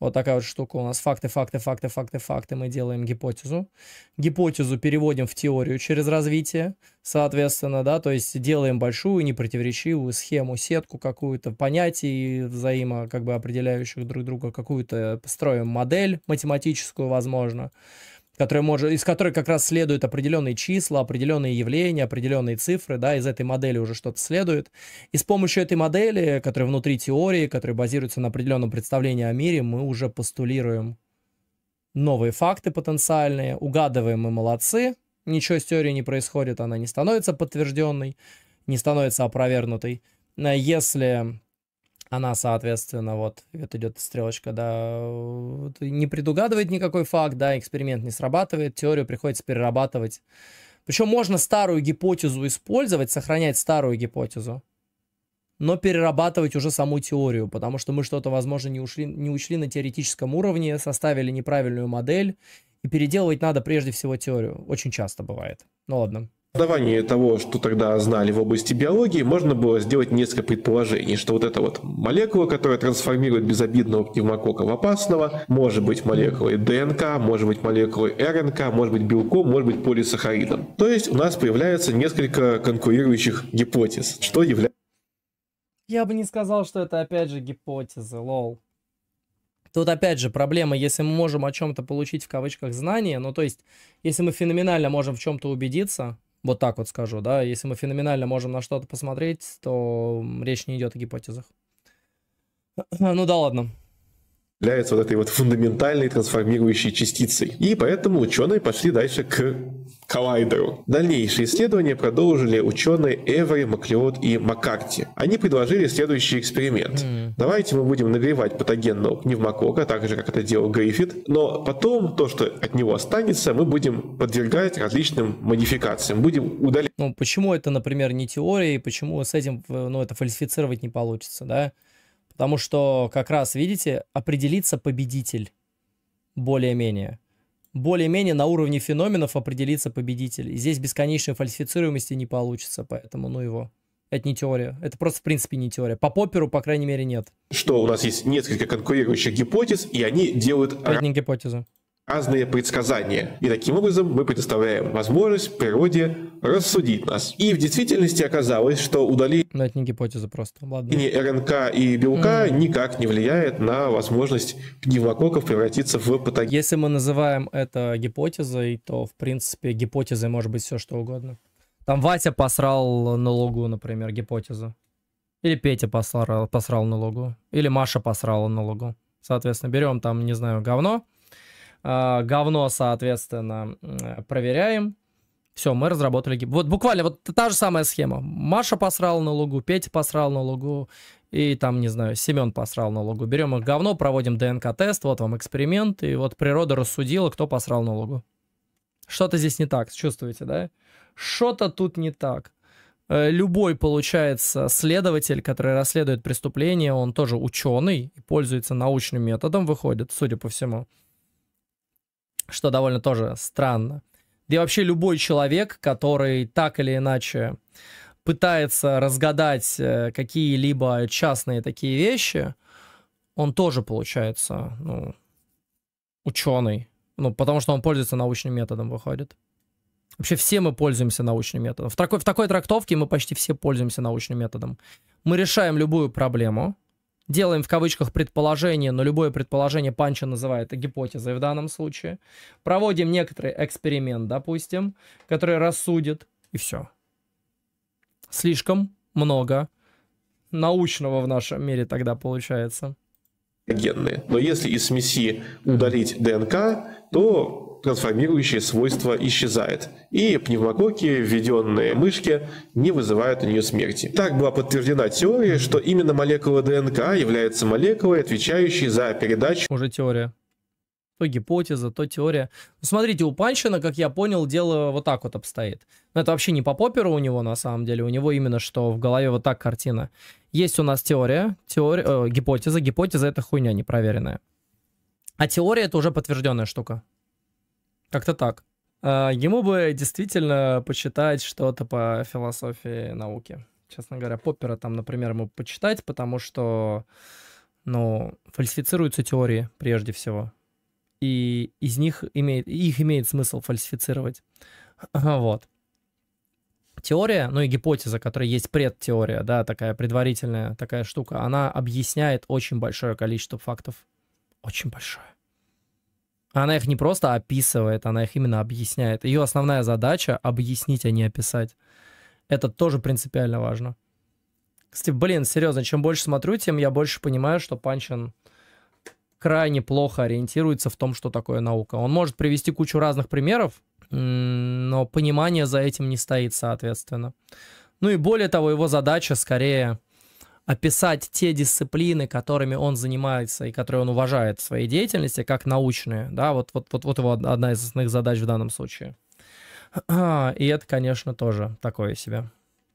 вот такая вот штука у нас. Факты, факты, факты, факты, факты. Мы делаем гипотезу. Гипотезу переводим в теорию через развитие, соответственно, да, то есть делаем большую, непротиворечивую схему, сетку какую-то, понятий взаимо, как бы определяющих друг друга, какую-то э, строим модель математическую, возможно которая может, из которой как раз следуют определенные числа, определенные явления, определенные цифры, да, из этой модели уже что-то следует. И с помощью этой модели, которая внутри теории, которая базируется на определенном представлении о мире, мы уже постулируем новые факты потенциальные, угадываем мы молодцы, ничего с теорией не происходит, она не становится подтвержденной, не становится опровергнутой. Если она, соответственно, вот, это идет стрелочка, да, не предугадывает никакой факт, да, эксперимент не срабатывает, теорию приходится перерабатывать. Причем можно старую гипотезу использовать, сохранять старую гипотезу, но перерабатывать уже саму теорию, потому что мы что-то, возможно, не, ушли, не учли на теоретическом уровне, составили неправильную модель, и переделывать надо прежде всего теорию. Очень часто бывает. Ну ладно основании того, что тогда знали в области биологии, можно было сделать несколько предположений, что вот эта вот молекула, которая трансформирует безобидного пневмокока в опасного, может быть молекулой ДНК, может быть молекулой РНК, может быть белком, может быть полисахаридом. То есть у нас появляется несколько конкурирующих гипотез, что является... Я бы не сказал, что это опять же гипотезы, лол. Тут опять же проблема, если мы можем о чем-то получить в кавычках знания, ну то есть, если мы феноменально можем в чем-то убедиться, вот так вот скажу, да. Если мы феноменально можем на что-то посмотреть, то речь не идет о гипотезах. <clears throat> Ну да ладно является вот этой вот фундаментальной трансформирующей частицей. И поэтому ученые пошли дальше к коллайдеру. Дальнейшие исследования продолжили ученые Эвери, Маклеод и Маккарти. Они предложили следующий эксперимент. Давайте мы будем нагревать патогенного пневмокока, так же, как это делал Гриффит, но потом то, что от него останется, мы будем подвергать различным модификациям, будем удалять. Ну, почему это, например, не теория, и почему с этим, э, ну, это фальсифицировать не получится, да? Потому что как раз, видите, определится победитель более-менее. Более-менее на уровне феноменов определится победитель. И здесь бесконечной фальсифицируемости не получится, поэтому ну его. Это не теория. Это просто, в принципе, не теория. По Попперу, по крайней мере, нет. Что у нас есть несколько конкурирующих гипотез, и они делают... Одни гипотезы разные предсказания. И таким образом мы предоставляем возможность природе рассудить нас. И в действительности оказалось, что удаление... Но ну, это не гипотеза просто, ладно. РНК и белка mm. никак не влияет на возможность пневмококков превратиться в патоген. Если мы называем это гипотезой, то, в принципе, гипотезой может быть все что угодно. Там Вася посрал на лугу, например, гипотезу. Или Петя посрал, посрал на лугу. Или Маша посрала на лугу. Соответственно, берем там, не знаю, говно, а, говно, соответственно, проверяем. Все, мы разработали гиб. Вот буквально вот та же самая схема. Маша посрал на лугу, Петя посрал на лугу, и там, не знаю, Семен посрал на лугу. Берем их говно, проводим ДНК-тест, вот вам эксперимент, и вот природа рассудила, кто посрал на лугу. Что-то здесь не так, чувствуете, да? Что-то тут не так. Э, любой, получается, следователь, который расследует преступление, он тоже ученый пользуется научным методом, выходит, судя по всему что довольно тоже странно. и вообще любой человек, который так или иначе пытается разгадать э, какие-либо частные такие вещи, он тоже получается, ну, ученый. Ну, потому что он пользуется научным методом, выходит. Вообще все мы пользуемся научным методом. В такой, в такой трактовке мы почти все пользуемся научным методом. Мы решаем любую проблему, делаем в кавычках предположение, но любое предположение Панча называет гипотезой в данном случае. Проводим некоторый эксперимент, допустим, который рассудит, и все. Слишком много научного в нашем мире тогда получается. Генные. Но если из смеси удалить ДНК, то трансформирующее свойство исчезает, и пневмококи, введенные мышки, не вызывают у нее смерти. Так была подтверждена теория, что именно молекула ДНК является молекулой, отвечающей за передачу... Уже теория. То гипотеза, то теория. Ну, смотрите, у Панчина, как я понял, дело вот так вот обстоит. Но это вообще не по поперу у него, на самом деле. У него именно что в голове вот так картина. Есть у нас теория, теория э, гипотеза. Гипотеза — это хуйня непроверенная. А теория — это уже подтвержденная штука. Как-то так. А, ему бы действительно почитать что-то по философии науки. Честно говоря, Поппера там, например, ему почитать, потому что, ну, фальсифицируются теории прежде всего. И из них имеет, их имеет смысл фальсифицировать. Вот теория, ну и гипотеза, которая есть предтеория, да, такая предварительная такая штука, она объясняет очень большое количество фактов. Очень большое. Она их не просто описывает, она их именно объясняет. Ее основная задача — объяснить, а не описать. Это тоже принципиально важно. Кстати, блин, серьезно, чем больше смотрю, тем я больше понимаю, что Панчин крайне плохо ориентируется в том, что такое наука. Он может привести кучу разных примеров, но понимание за этим не стоит, соответственно. Ну и более того, его задача скорее описать те дисциплины, которыми он занимается и которые он уважает в своей деятельности, как научные. Да, вот, вот, вот, вот его одна из основных задач в данном случае. <clears throat> И это, конечно, тоже такое себе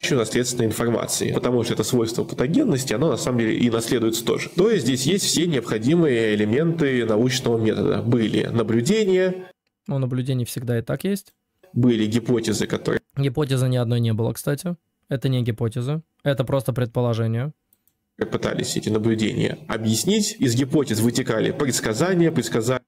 еще наследственной информации, потому что это свойство патогенности, оно на самом деле и наследуется тоже. То есть здесь есть все необходимые элементы научного метода. Были наблюдения. Ну, наблюдений всегда и так есть. Были гипотезы, которые... Гипотезы ни одной не было, кстати. Это не гипотезы, это просто предположение как пытались эти наблюдения объяснить, из гипотез вытекали предсказания, предсказания.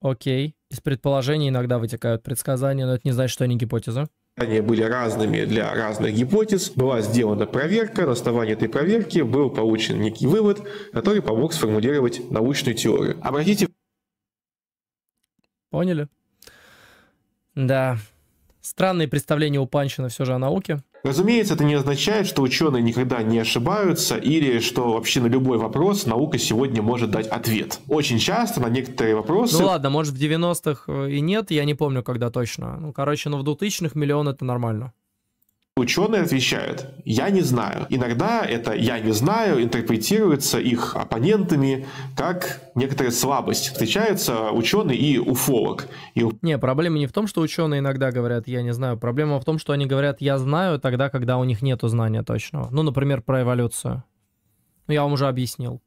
Окей. Из предположений иногда вытекают предсказания, но это не значит, что они гипотезы. Они были разными для разных гипотез. Была сделана проверка, на основании этой проверки был получен некий вывод, который помог сформулировать научную теорию. Обратите... Поняли? Да. Странные представления у Панчина все же о науке. Разумеется, это не означает, что ученые никогда не ошибаются или что вообще на любой вопрос наука сегодня может дать ответ. Очень часто на некоторые вопросы... Ну ладно, может в 90-х э, и нет, я не помню, когда точно. Ну, короче, ну в 2000-х миллион это нормально. Ученые отвечают «я не знаю». Иногда это «я не знаю» интерпретируется их оппонентами как некоторая слабость. Встречается ученый и уфолог. И... Не, проблема не в том, что ученые иногда говорят «я не знаю». Проблема в том, что они говорят «я знаю» тогда, когда у них нету знания точного. Ну, например, про эволюцию. Я вам уже объяснил.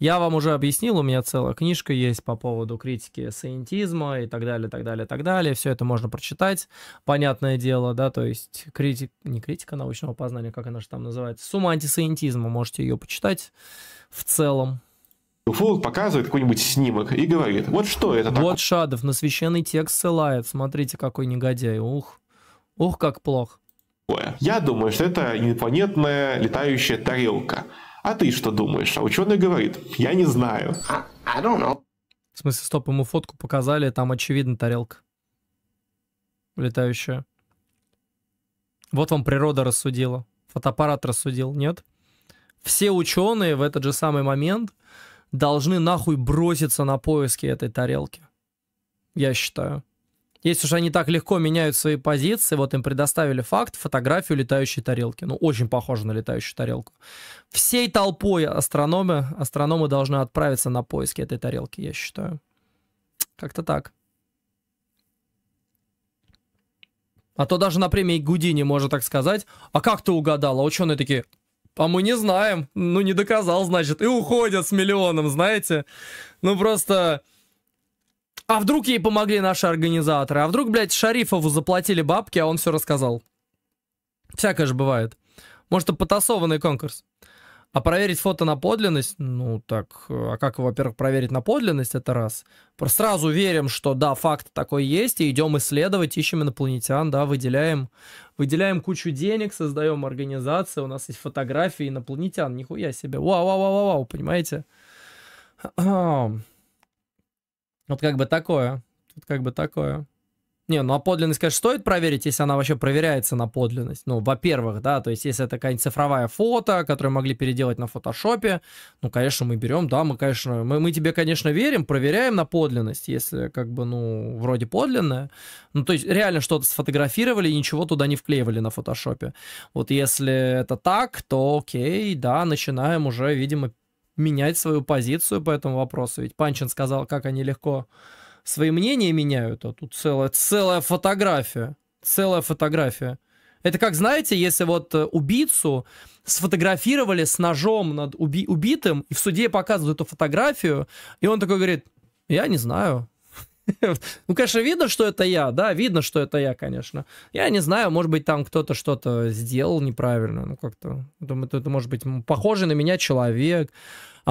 Я вам уже объяснил, у меня целая книжка есть по поводу критики саентизма и так далее, так далее, так далее. Все это можно прочитать, понятное дело, да, то есть критик, не критика научного познания, как она же там называется, сумма антисаентизма, можете ее почитать в целом. Фолк показывает какой-нибудь снимок и говорит, вот что это такое? Вот Шадов на священный текст ссылает, смотрите, какой негодяй, ух, ух, как плохо. Я думаю, что это инопланетная летающая тарелка. А ты что думаешь? А ученый говорит, я не знаю. I, а, I don't know. В смысле, стоп, ему фотку показали, там очевидно тарелка. Летающая. Вот вам природа рассудила. Фотоаппарат рассудил, нет? Все ученые в этот же самый момент должны нахуй броситься на поиски этой тарелки. Я считаю. Если уж они так легко меняют свои позиции, вот им предоставили факт, фотографию летающей тарелки. Ну, очень похоже на летающую тарелку. Всей толпой астрономы, астрономы должны отправиться на поиски этой тарелки, я считаю. Как-то так. А то даже на премии Гудини можно так сказать. А как ты угадал? А ученые такие, а мы не знаем. Ну, не доказал, значит. И уходят с миллионом, знаете. Ну, просто а вдруг ей помогли наши организаторы? А вдруг, блядь, Шарифову заплатили бабки, а он все рассказал? Всякое же бывает. Может, это потасованный конкурс. А проверить фото на подлинность, ну так, э, а как, во-первых, проверить на подлинность, это раз. Просто сразу верим, что да, факт такой есть, и идем исследовать, ищем инопланетян, да, выделяем, выделяем кучу денег, создаем организацию, у нас есть фотографии инопланетян, нихуя себе, вау-вау-вау-вау, понимаете? <clears throat> Вот как бы такое. Тут как бы такое. Не, ну а подлинность, конечно, стоит проверить, если она вообще проверяется на подлинность. Ну, во-первых, да, то есть если это какая-нибудь цифровая фото, которую могли переделать на фотошопе, ну, конечно, мы берем, да, мы, конечно, мы, мы тебе, конечно, верим, проверяем на подлинность, если как бы, ну, вроде подлинная. Ну, то есть реально что-то сфотографировали и ничего туда не вклеивали на фотошопе. Вот если это так, то окей, да, начинаем уже, видимо, менять свою позицию по этому вопросу. Ведь Панчин сказал, как они легко свои мнения меняют, а тут целая, целая фотография. Целая фотография. Это как, знаете, если вот э, убийцу сфотографировали с ножом над уби- убитым, и в суде показывают эту фотографию, и он такой говорит, я не знаю. <laughs> Ну, конечно, видно, что это я, да, видно, что это я, конечно. Я не знаю, может быть, там кто-то что-то сделал неправильно, ну, как-то, думаю, это, это может быть похожий на меня человек,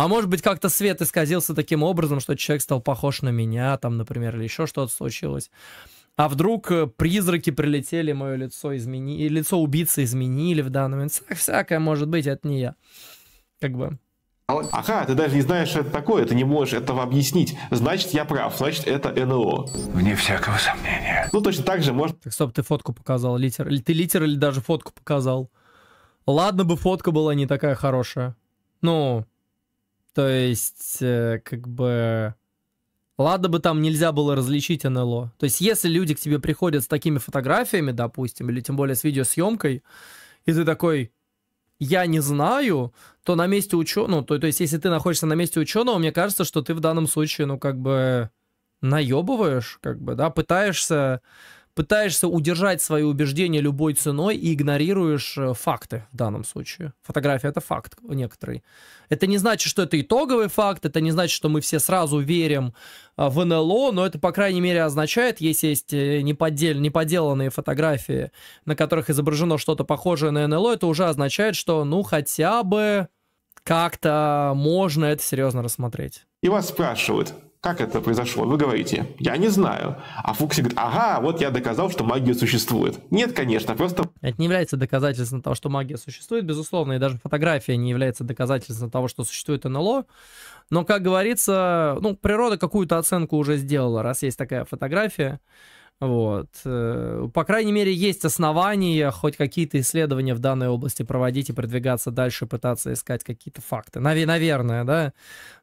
а может быть, как-то свет исказился таким образом, что человек стал похож на меня, там, например, или еще что-то случилось. А вдруг э, призраки прилетели, мое лицо изменили, э, лицо убийцы изменили в данный момент. Всякое может быть, это не я. Как бы. Ага, ты даже не знаешь, что это такое, ты не можешь этого объяснить. Значит, я прав, значит, это НЛО. Вне всякого сомнения. Ну, точно так же можно... Так, стоп, ты фотку показал, литер. Ты литер или даже фотку показал? Ладно бы фотка была не такая хорошая. Ну, то есть, э, как бы... Ладно бы там нельзя было различить НЛО. То есть, если люди к тебе приходят с такими фотографиями, допустим, или тем более с видеосъемкой, и ты такой, я не знаю, то на месте ученого, ну, то, то есть, если ты находишься на месте ученого, мне кажется, что ты в данном случае, ну, как бы наебываешь, как бы, да, пытаешься пытаешься удержать свои убеждения любой ценой и игнорируешь э, факты в данном случае. Фотография — это факт некоторый. Это не значит, что это итоговый факт, это не значит, что мы все сразу верим э, в НЛО, но это, по крайней мере, означает, если есть э, неподдел... неподеланные фотографии, на которых изображено что-то похожее на НЛО, это уже означает, что, ну, хотя бы как-то можно это серьезно рассмотреть. И вас спрашивают, как это произошло? Вы говорите, я не знаю. А Фукси говорит, ага, вот я доказал, что магия существует. Нет, конечно, просто... Это не является доказательством того, что магия существует, безусловно, и даже фотография не является доказательством того, что существует НЛО. Но, как говорится, ну, природа какую-то оценку уже сделала, раз есть такая фотография. Вот. Э, по крайней мере, есть основания хоть какие-то исследования в данной области проводить и продвигаться дальше, пытаться искать какие-то факты. Нав- наверное, да?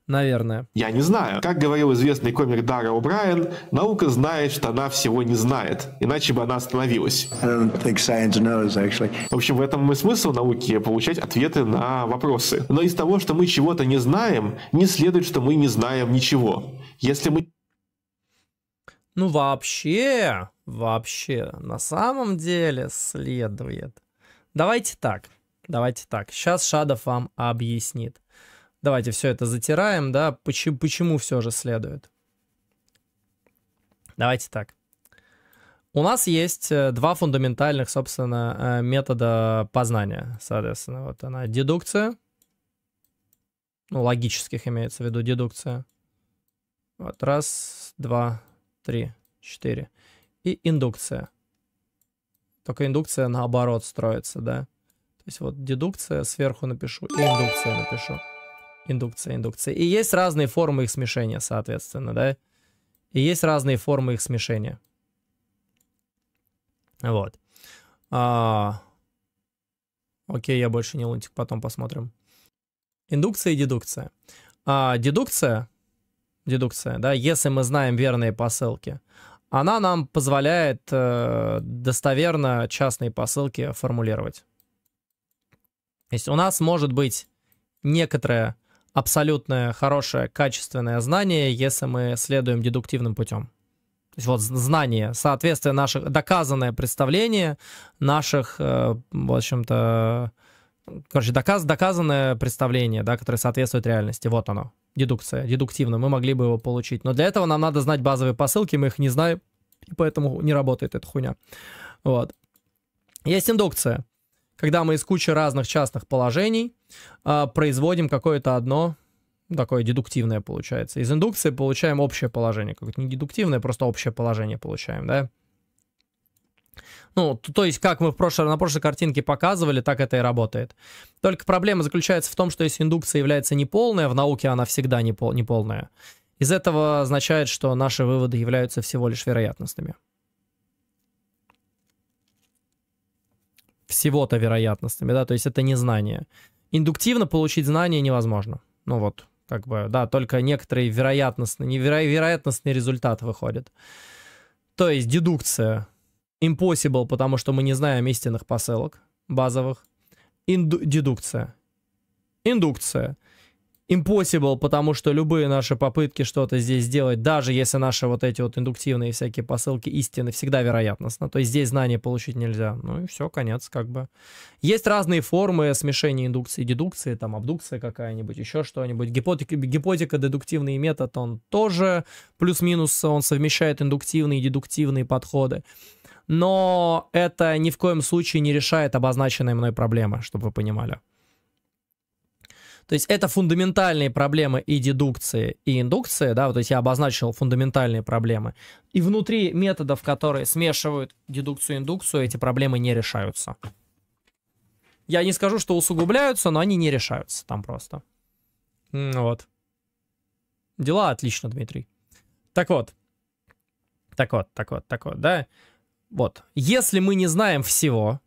Наверное. Я не знаю. Как говорил известный комик Дара О'Брайен, наука знает, что она всего не знает, иначе бы она остановилась. Knows, в общем, в этом и смысл науки — получать ответы на вопросы. Но из того, что мы чего-то не знаем, не следует, что мы не знаем ничего. Если мы ну вообще, вообще, на самом деле следует. Давайте так, давайте так. Сейчас Шадов вам объяснит. Давайте все это затираем, да, почему, почему все же следует. Давайте так. У нас есть э, два фундаментальных, собственно, э, метода познания, соответственно. Вот она, дедукция. Ну, логических имеется в виду дедукция. Вот раз, два, 3, 4. И индукция. Только индукция наоборот строится, да? То есть вот дедукция сверху напишу и индукция напишу. Индукция, индукция. И есть разные формы их смешения, соответственно, да? И есть разные формы их смешения. Вот. А... Окей, я больше не лунтик, потом посмотрим. Индукция и дедукция. А, дедукция дедукция, да, если мы знаем верные посылки, она нам позволяет э, достоверно частные посылки формулировать. То есть у нас может быть некоторое абсолютное хорошее качественное знание, если мы следуем дедуктивным путем. То есть вот знание, соответствие наших, доказанное представление наших, э, в общем-то, э, короче, доказ, доказанное представление, да, которое соответствует реальности. Вот оно. Дедукция, дедуктивно. Мы могли бы его получить. Но для этого нам надо знать базовые посылки, мы их не знаем, и поэтому не работает эта хуйня. Вот. Есть индукция, когда мы из кучи разных частных положений э, производим какое-то одно такое дедуктивное получается. Из индукции получаем общее положение. Какое-то не дедуктивное, просто общее положение получаем, да? Ну, то есть, как мы в прошлой, на прошлой картинке показывали, так это и работает. Только проблема заключается в том, что если индукция является неполная, в науке она всегда непол неполная. Из этого означает, что наши выводы являются всего лишь вероятностными. Всего-то вероятностными, да, то есть это не знание. Индуктивно получить знание невозможно. Ну вот, как бы, да, только некоторые вероятностные, неверо- вероятностные результаты выходят. То есть дедукция Impossible, потому что мы не знаем истинных посылок базовых. Инду дедукция. Индукция. Impossible, потому что любые наши попытки что-то здесь сделать, даже если наши вот эти вот индуктивные всякие посылки истины, всегда вероятностно. То есть здесь знания получить нельзя. Ну и все, конец как бы. Есть разные формы смешения индукции и дедукции, там абдукция какая-нибудь, еще что-нибудь. Гипотика, гипотика, дедуктивный метод, он тоже плюс-минус, он совмещает индуктивные и дедуктивные подходы но это ни в коем случае не решает обозначенные мной проблемы, чтобы вы понимали. То есть это фундаментальные проблемы и дедукции, и индукции, да, вот, то есть я обозначил фундаментальные проблемы. И внутри методов, которые смешивают дедукцию и индукцию, эти проблемы не решаются. Я не скажу, что усугубляются, но они не решаются там просто. Вот. Дела отлично, Дмитрий. Так вот. Так вот, так вот, так вот, да. Вот. Если мы не знаем всего,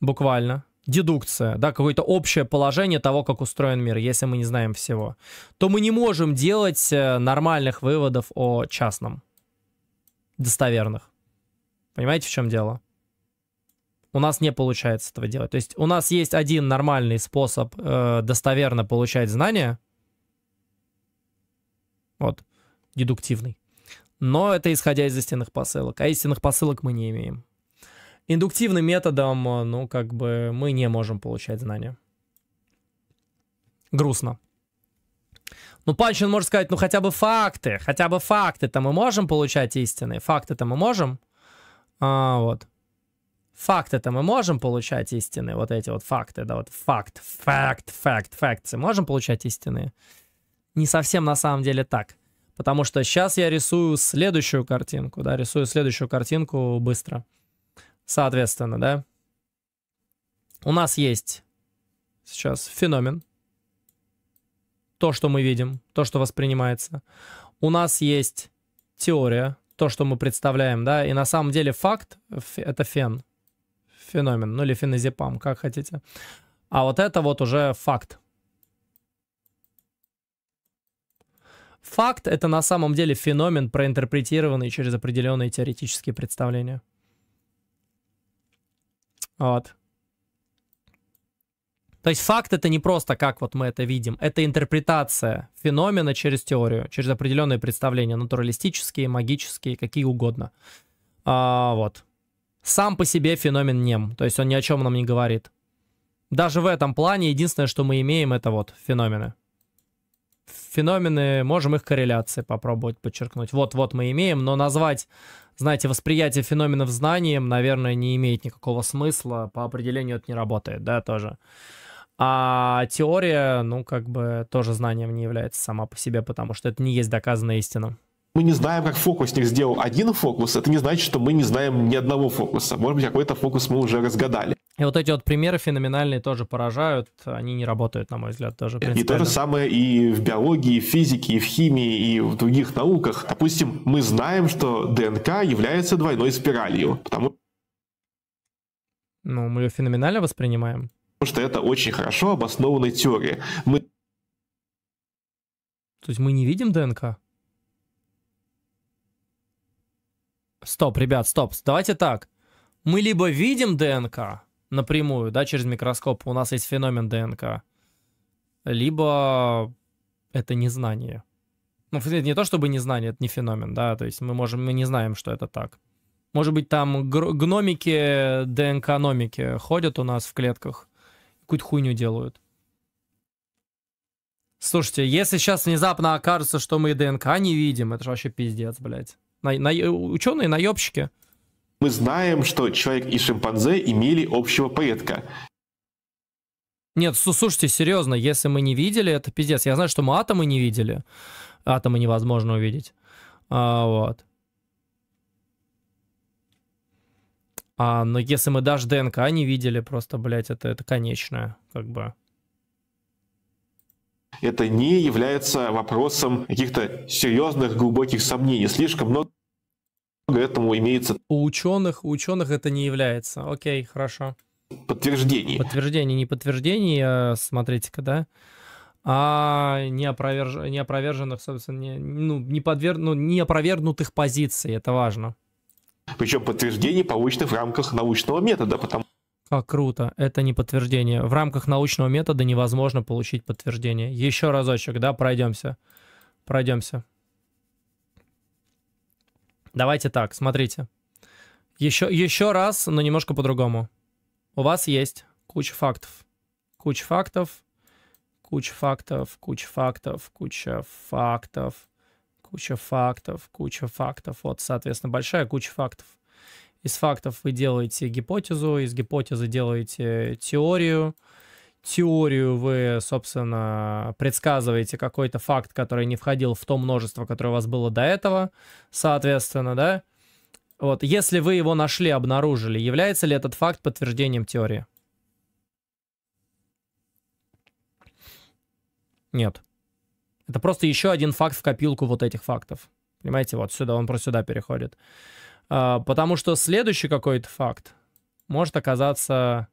буквально, дедукция, да, какое-то общее положение того, как устроен мир, если мы не знаем всего, то мы не можем делать э, нормальных выводов о частном, достоверных. Понимаете, в чем дело? У нас не получается этого делать. То есть у нас есть один нормальный способ э, достоверно получать знания. Вот, дедуктивный. Но это исходя из истинных посылок. А истинных посылок мы не имеем. Индуктивным методом, э, ну, как бы, мы не можем получать знания. Грустно. Ну, Панчин может сказать, ну, хотя бы факты, хотя бы факты-то мы можем получать истины. Факты-то мы можем. А, вот. Факты-то мы можем получать истины. Вот эти вот факты, да, вот факт, факт, факт, факты. Можем получать истины? Не совсем на самом деле так. Потому что сейчас я рисую следующую картинку, да, рисую следующую картинку быстро. Соответственно, да. У нас есть сейчас феномен. То, что мы видим, то, что воспринимается. У нас есть теория, то, что мы представляем, да, и на самом деле факт — это фен, феномен, ну или феназепам, как хотите. А вот это вот уже факт, факт — это на самом деле феномен, проинтерпретированный через определенные теоретические представления. Вот. То есть факт это не просто как вот мы это видим, это интерпретация феномена через теорию, через определенные представления, натуралистические, магические, какие угодно. А, вот. Сам по себе феномен нем, то есть он ни о чем нам не говорит. Даже в этом плане единственное, что мы имеем, это вот феномены феномены, можем их корреляции попробовать подчеркнуть. Вот-вот мы имеем, но назвать, знаете, восприятие феноменов знанием, наверное, не имеет никакого смысла, по определению это не работает, да, тоже. А теория, ну, как бы тоже знанием не является сама по себе, потому что это не есть доказанная истина мы не знаем, как фокусник сделал один фокус, это не значит, что мы не знаем ни одного фокуса. Может быть, какой-то фокус мы уже разгадали. И вот эти вот примеры феноменальные тоже поражают, они не работают, на мой взгляд, тоже. И то же самое и в биологии, и в физике, и в химии, и в других науках. Допустим, мы знаем, что ДНК является двойной спиралью, потому ну, мы ее феноменально воспринимаем. Потому что это очень хорошо обоснованная теория. Мы... То есть мы не видим ДНК? Стоп, ребят, стоп. Давайте так. Мы либо видим ДНК напрямую, да, через микроскоп, у нас есть феномен ДНК, либо это незнание. Ну, не то чтобы незнание, это не феномен, да, то есть мы можем, мы не знаем, что это так. Может быть, там гномики, ДНК-номики ходят у нас в клетках, какую-то хуйню делают. Слушайте, если сейчас внезапно окажется, что мы ДНК не видим, это же вообще пиздец, блядь. На, на, э, ученые, наебщики. Мы знаем, что человек и шимпанзе имели общего предка. Нет, слушайте, серьезно, если мы не видели, это пиздец. Я знаю, что мы атомы не видели. Атомы невозможно увидеть. А, вот. А, но если мы даже ДНК не видели, просто, блядь, это, это конечное, как бы. Это не является вопросом каких-то серьезных, глубоких сомнений. Слишком много этому имеется... У ученых, у ученых это не является. Окей, хорошо. Подтверждение. Подтверждение, не подтверждение. А, смотрите-ка, да? а неопроверж... неопроверженных, собственно, не, ну, не подвер... ну, неопровергнутых позиций. Это важно. Причем подтверждение получено в рамках научного метода, потому как круто. Это не подтверждение. В рамках научного метода невозможно получить подтверждение. Еще разочек, да, пройдемся. Пройдемся. Давайте так, смотрите. Еще, еще раз, но немножко по-другому. У вас есть куча фактов. Куча фактов, куча фактов, куча фактов, куча фактов, куча фактов, куча фактов. Вот, соответственно, большая куча фактов. Из фактов вы делаете гипотезу, из гипотезы делаете теорию. Теорию вы, собственно, предсказываете какой-то факт, который не входил в то множество, которое у вас было до этого, соответственно, да? Вот, если вы его нашли, обнаружили, является ли этот факт подтверждением теории? Нет. Это просто еще один факт в копилку вот этих фактов. Понимаете, вот сюда, он просто сюда переходит. А, потому что следующий какой-то факт может оказаться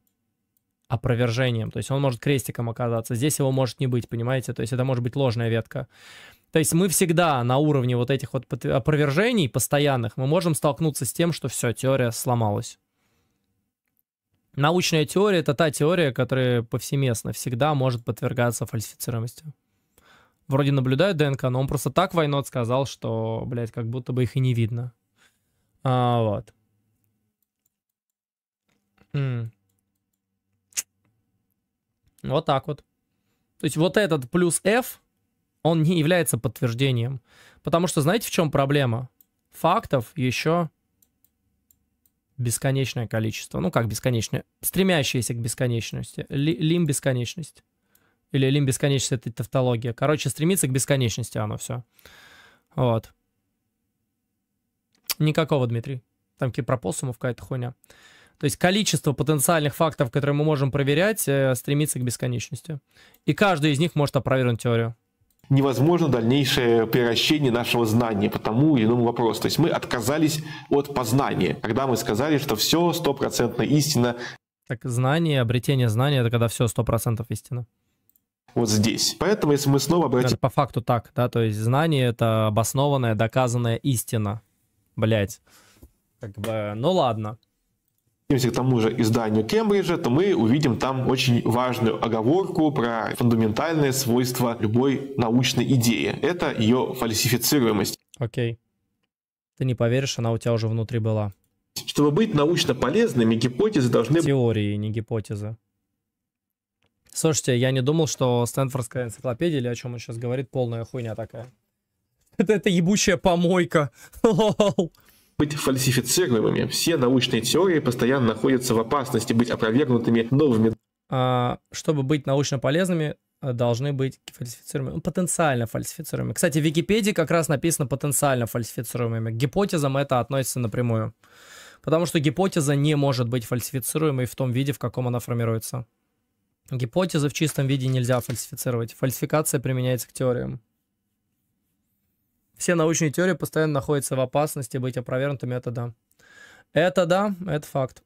опровержением. То есть он может крестиком оказаться. Здесь его может не быть, понимаете? То есть это может быть ложная ветка. То есть мы всегда на уровне вот этих вот опровержений постоянных, мы можем столкнуться с тем, что все, теория сломалась. Научная теория — это та теория, которая повсеместно всегда может подвергаться фальсифицированности. Вроде наблюдают ДНК, но он просто так Вайнот сказал, что, блядь, как будто бы их и не видно. А, вот. М. Вот так вот. То есть вот этот плюс F, он не является подтверждением. Потому что знаете, в чем проблема? Фактов еще бесконечное количество. Ну, как бесконечное? Стремящееся к бесконечности. Ли, лим бесконечность. Или лим бесконечность — это тавтология. Короче, стремится к бесконечности оно все. Вот. Никакого, Дмитрий. Там какие кипропосумов какая-то хуйня. То есть количество потенциальных фактов, которые мы можем проверять, э, стремится к бесконечности. И каждый из них может опровергнуть теорию невозможно дальнейшее превращение нашего знания по тому или иному вопросу. То есть мы отказались от познания, когда мы сказали, что все стопроцентно истина. Так знание, обретение знания, это когда все сто процентов истина. Вот здесь. Поэтому, если мы снова обратим... Это по факту так, да, то есть знание — это обоснованная, доказанная истина блядь. Как бы, ну ладно к тому же изданию Кембриджа, то мы увидим там очень важную оговорку про фундаментальное свойство любой научной идеи. Это ее фальсифицируемость. Окей. Ты не поверишь, она у тебя уже внутри была. Чтобы быть научно полезными, гипотезы должны... Теории, не гипотезы. Слушайте, я не думал, что Стэнфордская энциклопедия, или о чем он сейчас говорит, полная хуйня такая. <laughs> Это, это ебучая помойка. <laughs> Быть фальсифицируемыми. Все научные теории постоянно находятся в опасности быть опровергнутыми новыми. А, чтобы быть научно полезными, э, должны быть фальсифицируемыми. Ну, потенциально фальсифицируемыми. Кстати, в Википедии как раз написано потенциально фальсифицируемыми. К гипотезам это относится напрямую. Потому что гипотеза не может быть фальсифицируемой в том виде, в каком она формируется. Гипотезы в чистом виде нельзя фальсифицировать. Фальсификация применяется к теориям. Все научные теории постоянно находятся в опасности быть опровергнутыми, это да. Это да, это факт.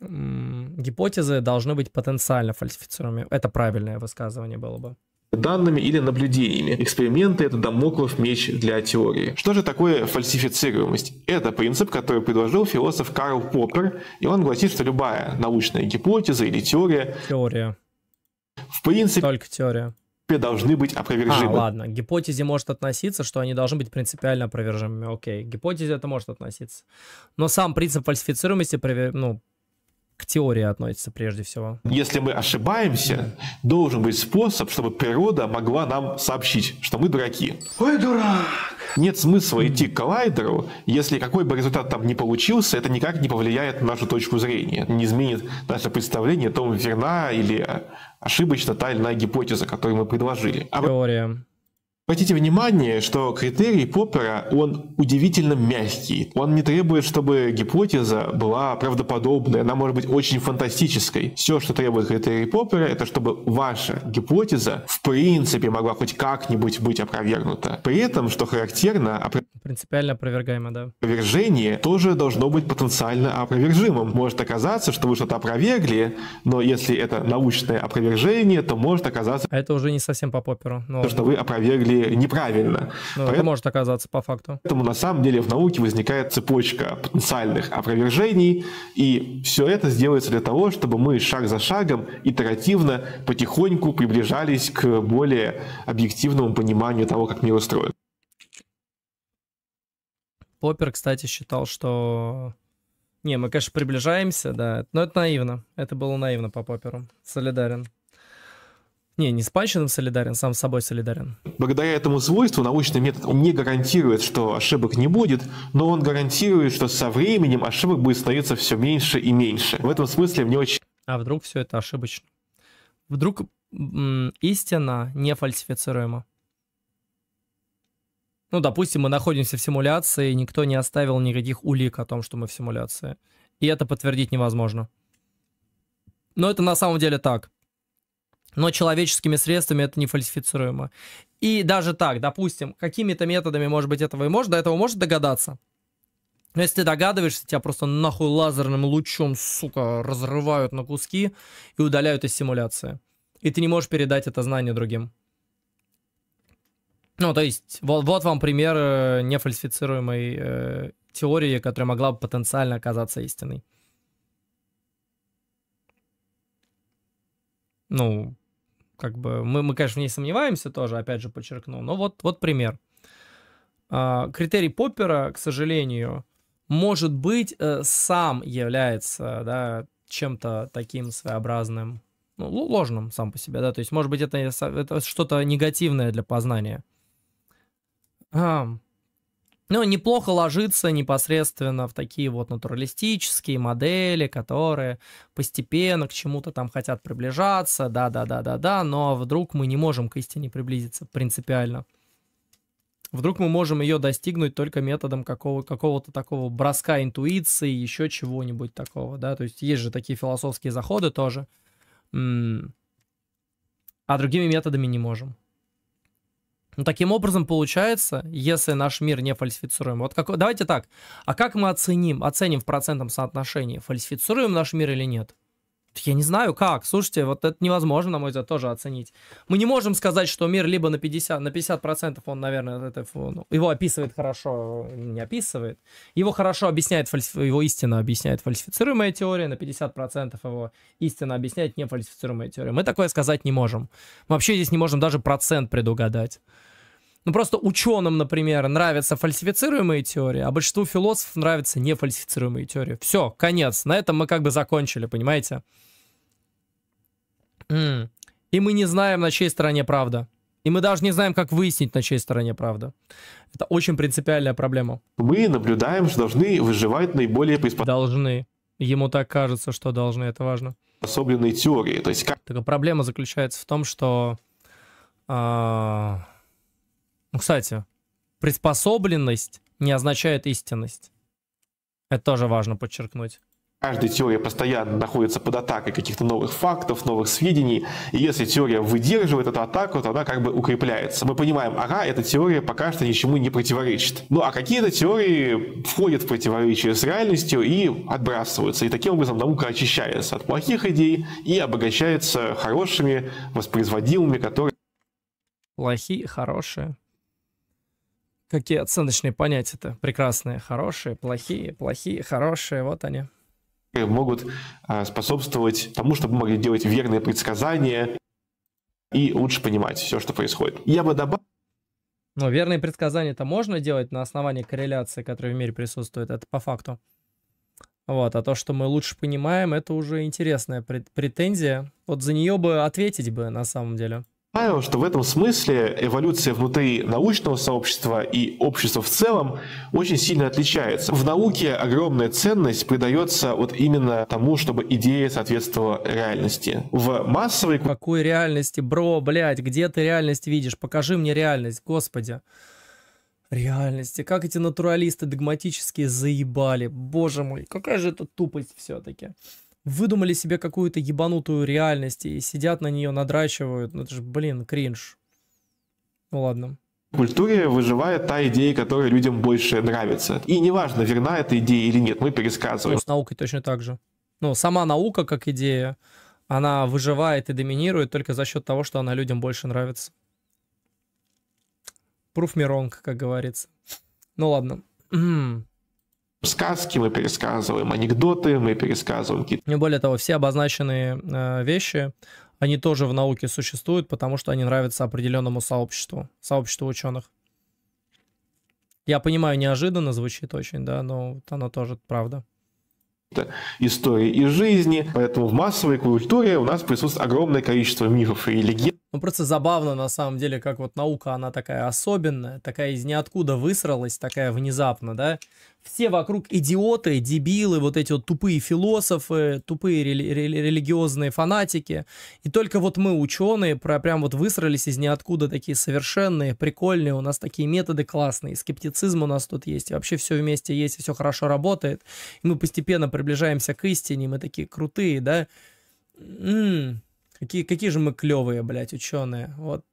Гипотезы должны быть потенциально фальсифицируемыми. Это правильное высказывание было бы данными или наблюдениями. Эксперименты — это домоклов меч для теории. Что же такое фальсифицируемость? Это принцип, который предложил философ Карл Поппер, и он гласит, что любая научная гипотеза или теория... Теория. В принципе... Только теория должны быть опровержимы. А, ладно. гипотезе может относиться, что они должны быть принципиально опровержимыми. Окей. гипотезе это может относиться. Но сам принцип фальсифицируемости ну, к теории относится прежде всего. Если мы ошибаемся, должен быть способ, чтобы природа могла нам сообщить, что мы дураки. Ой, дурак! Нет смысла идти к коллайдеру, если какой бы результат там ни получился, это никак не повлияет на нашу точку зрения, не изменит наше представление о том, верна или ошибочна та или иная гипотеза, которую мы предложили. А... Теория. Обратите внимание, что критерий Поппера, он удивительно мягкий. Он не требует, чтобы гипотеза была правдоподобной, она может быть очень фантастической. Все, что требует критерий Поппера, это чтобы ваша гипотеза в принципе могла хоть как-нибудь быть опровергнута. При этом, что характерно, опровергнута Принципиально опровергаемо, да. Опровержение тоже должно быть потенциально опровержимым. Может оказаться, что вы что-то опровергли, но если это научное опровержение, то может оказаться... А это уже не совсем по поперу. Но... То, что вы опровергли неправильно. Ну, Поэтому... Это может оказаться по факту. Поэтому на самом деле в науке возникает цепочка потенциальных опровержений, и все это сделается для того, чтобы мы шаг за шагом, итеративно, потихоньку приближались к более объективному пониманию того, как мир устроен. Поппер, кстати, считал, что... Не, мы, конечно, приближаемся, да, но это наивно. Это было наивно по Попперу. Солидарен. Не, не с Панчином солидарен, сам с собой солидарен. Благодаря этому свойству научный метод не гарантирует, что ошибок не будет, но он гарантирует, что со временем ошибок будет становиться все меньше и меньше. В этом смысле мне очень... А вдруг все это ошибочно? Вдруг истина не фальсифицируема? Ну, допустим, мы находимся в симуляции, и никто не оставил никаких улик о том, что мы в симуляции. И это подтвердить невозможно. Но это на самом деле так. Но человеческими средствами это не фальсифицируемо. И даже так, допустим, какими-то методами, может быть, этого и можно, до этого может догадаться. Но если ты догадываешься, тебя просто нахуй лазерным лучом, сука, разрывают на куски и удаляют из симуляции. И ты не можешь передать это знание другим. Ну, то есть, вот, вот вам пример э, нефальсифицируемой э, теории, которая могла бы потенциально оказаться истиной. Ну, как бы мы, мы конечно, в ней сомневаемся тоже, опять же подчеркну, но вот, вот пример. Э, критерий Поппера, к сожалению, может быть, э, сам является да, чем-то таким своеобразным, ну, ложным сам по себе, да, то есть, может быть, это, это что-то негативное для познания ну, неплохо ложится непосредственно в такие вот натуралистические модели, которые постепенно к чему-то там хотят приближаться, да-да-да-да-да, но вдруг мы не можем к истине приблизиться принципиально. Вдруг мы можем ее достигнуть только методом какого- какого-то такого броска интуиции, еще чего-нибудь такого, да, то есть есть же такие философские заходы тоже, а другими методами не можем. Ну таким образом получается, если наш мир не фальсифицируем. Вот как, давайте так. А как мы оценим, оценим в процентном соотношении, фальсифицируем наш мир или нет? Я не знаю как. Слушайте, вот это невозможно, на мой взгляд, тоже оценить. Мы не можем сказать, что мир либо на 50%, на 50% он, наверное, это, ну, его описывает хорошо, не описывает. Его хорошо объясняет, фальсиф... его истина объясняет фальсифицируемая теория, на 50% его истина объясняет нефальсифицируемая теория. Мы такое сказать не можем. Мы вообще здесь не можем даже процент предугадать. Ну, просто ученым, например, нравятся фальсифицируемые теории, а большинству философов нравятся нефальсифицируемые теории. Все, конец. На этом мы как бы закончили, понимаете? И мы не знаем, на чьей стороне правда. И мы даже не знаем, как выяснить, на чьей стороне правда. Это очень принципиальная проблема. Мы наблюдаем, что должны выживать наиболее приспособленные... Должны. Ему так кажется, что должны, это важно. Приспособленные теории, то есть как... Только проблема заключается в том, что... Э ну, кстати, приспособленность не означает истинность. Это тоже важно подчеркнуть. Каждая теория постоянно находится под атакой каких-то новых фактов, новых сведений. И если теория выдерживает эту атаку, то она как бы укрепляется. Мы понимаем, ага, эта теория пока что ничему не противоречит. Ну а какие-то теории входят в противоречие с реальностью и отбрасываются. И таким образом наука очищается от плохих идей и обогащается хорошими, воспроизводимыми, которые... Плохие, хорошие. Какие оценочные понятия-то? Прекрасные, хорошие, плохие, плохие, хорошие, вот они. Могут а, способствовать тому, чтобы мы могли делать верные предсказания и лучше понимать все, что происходит. Я бы добавил... Но верные предсказания-то можно делать на основании корреляции, которая в мире присутствует, это по факту. Вот, а то, что мы лучше понимаем, это уже интересная претензия. Вот за нее бы ответить бы, на самом деле. Павел, что в этом смысле эволюция внутри научного сообщества и общества в целом очень сильно отличается. В науке огромная ценность придается вот именно тому, чтобы идея соответствовала реальности. В массовой... Какой реальности, бро, блядь, где ты реальность видишь? Покажи мне реальность, господи. Реальности. Как эти натуралисты догматические заебали. Боже мой, какая же это тупость все-таки выдумали себе какую-то ебанутую реальность и сидят на нее, надрачивают. Ну это же, блин, кринж. Ну ладно В культуре выживает та идея, которая людям больше нравится. И неважно, верна эта идея или нет, мы пересказываем. Ну, с наукой точно так же. Ну, сама наука как идея, она выживает и доминирует только за счет того, что она людям больше нравится. Пруф me как говорится. Ну ладно. <clears throat> сказки, мы пересказываем анекдоты, мы пересказываем какие-то... Более того, все обозначенные э, вещи, они тоже в науке существуют, потому что они нравятся определенному сообществу, сообществу ученых. Я понимаю, неожиданно звучит очень, да, но вот оно тоже правда истории из жизни. Поэтому в массовой культуре у нас присутствует огромное количество мифов и легенд. Ну, просто забавно, на самом деле, как вот наука, она такая особенная, такая из ниоткуда высралась, такая внезапно, да? все вокруг идиоты, дебилы, вот эти вот тупые философы, тупые рели- рели- религиозные фанатики. И только вот мы, ученые, про, прям вот высрались из ниоткуда такие совершенные, прикольные, у нас такие методы классные, скептицизм у нас тут есть, и вообще все вместе есть, и все хорошо работает. И мы постепенно приближаемся к истине, мы такие крутые, да. М-м, какие, какие же мы клевые, блядь, ученые. Вот,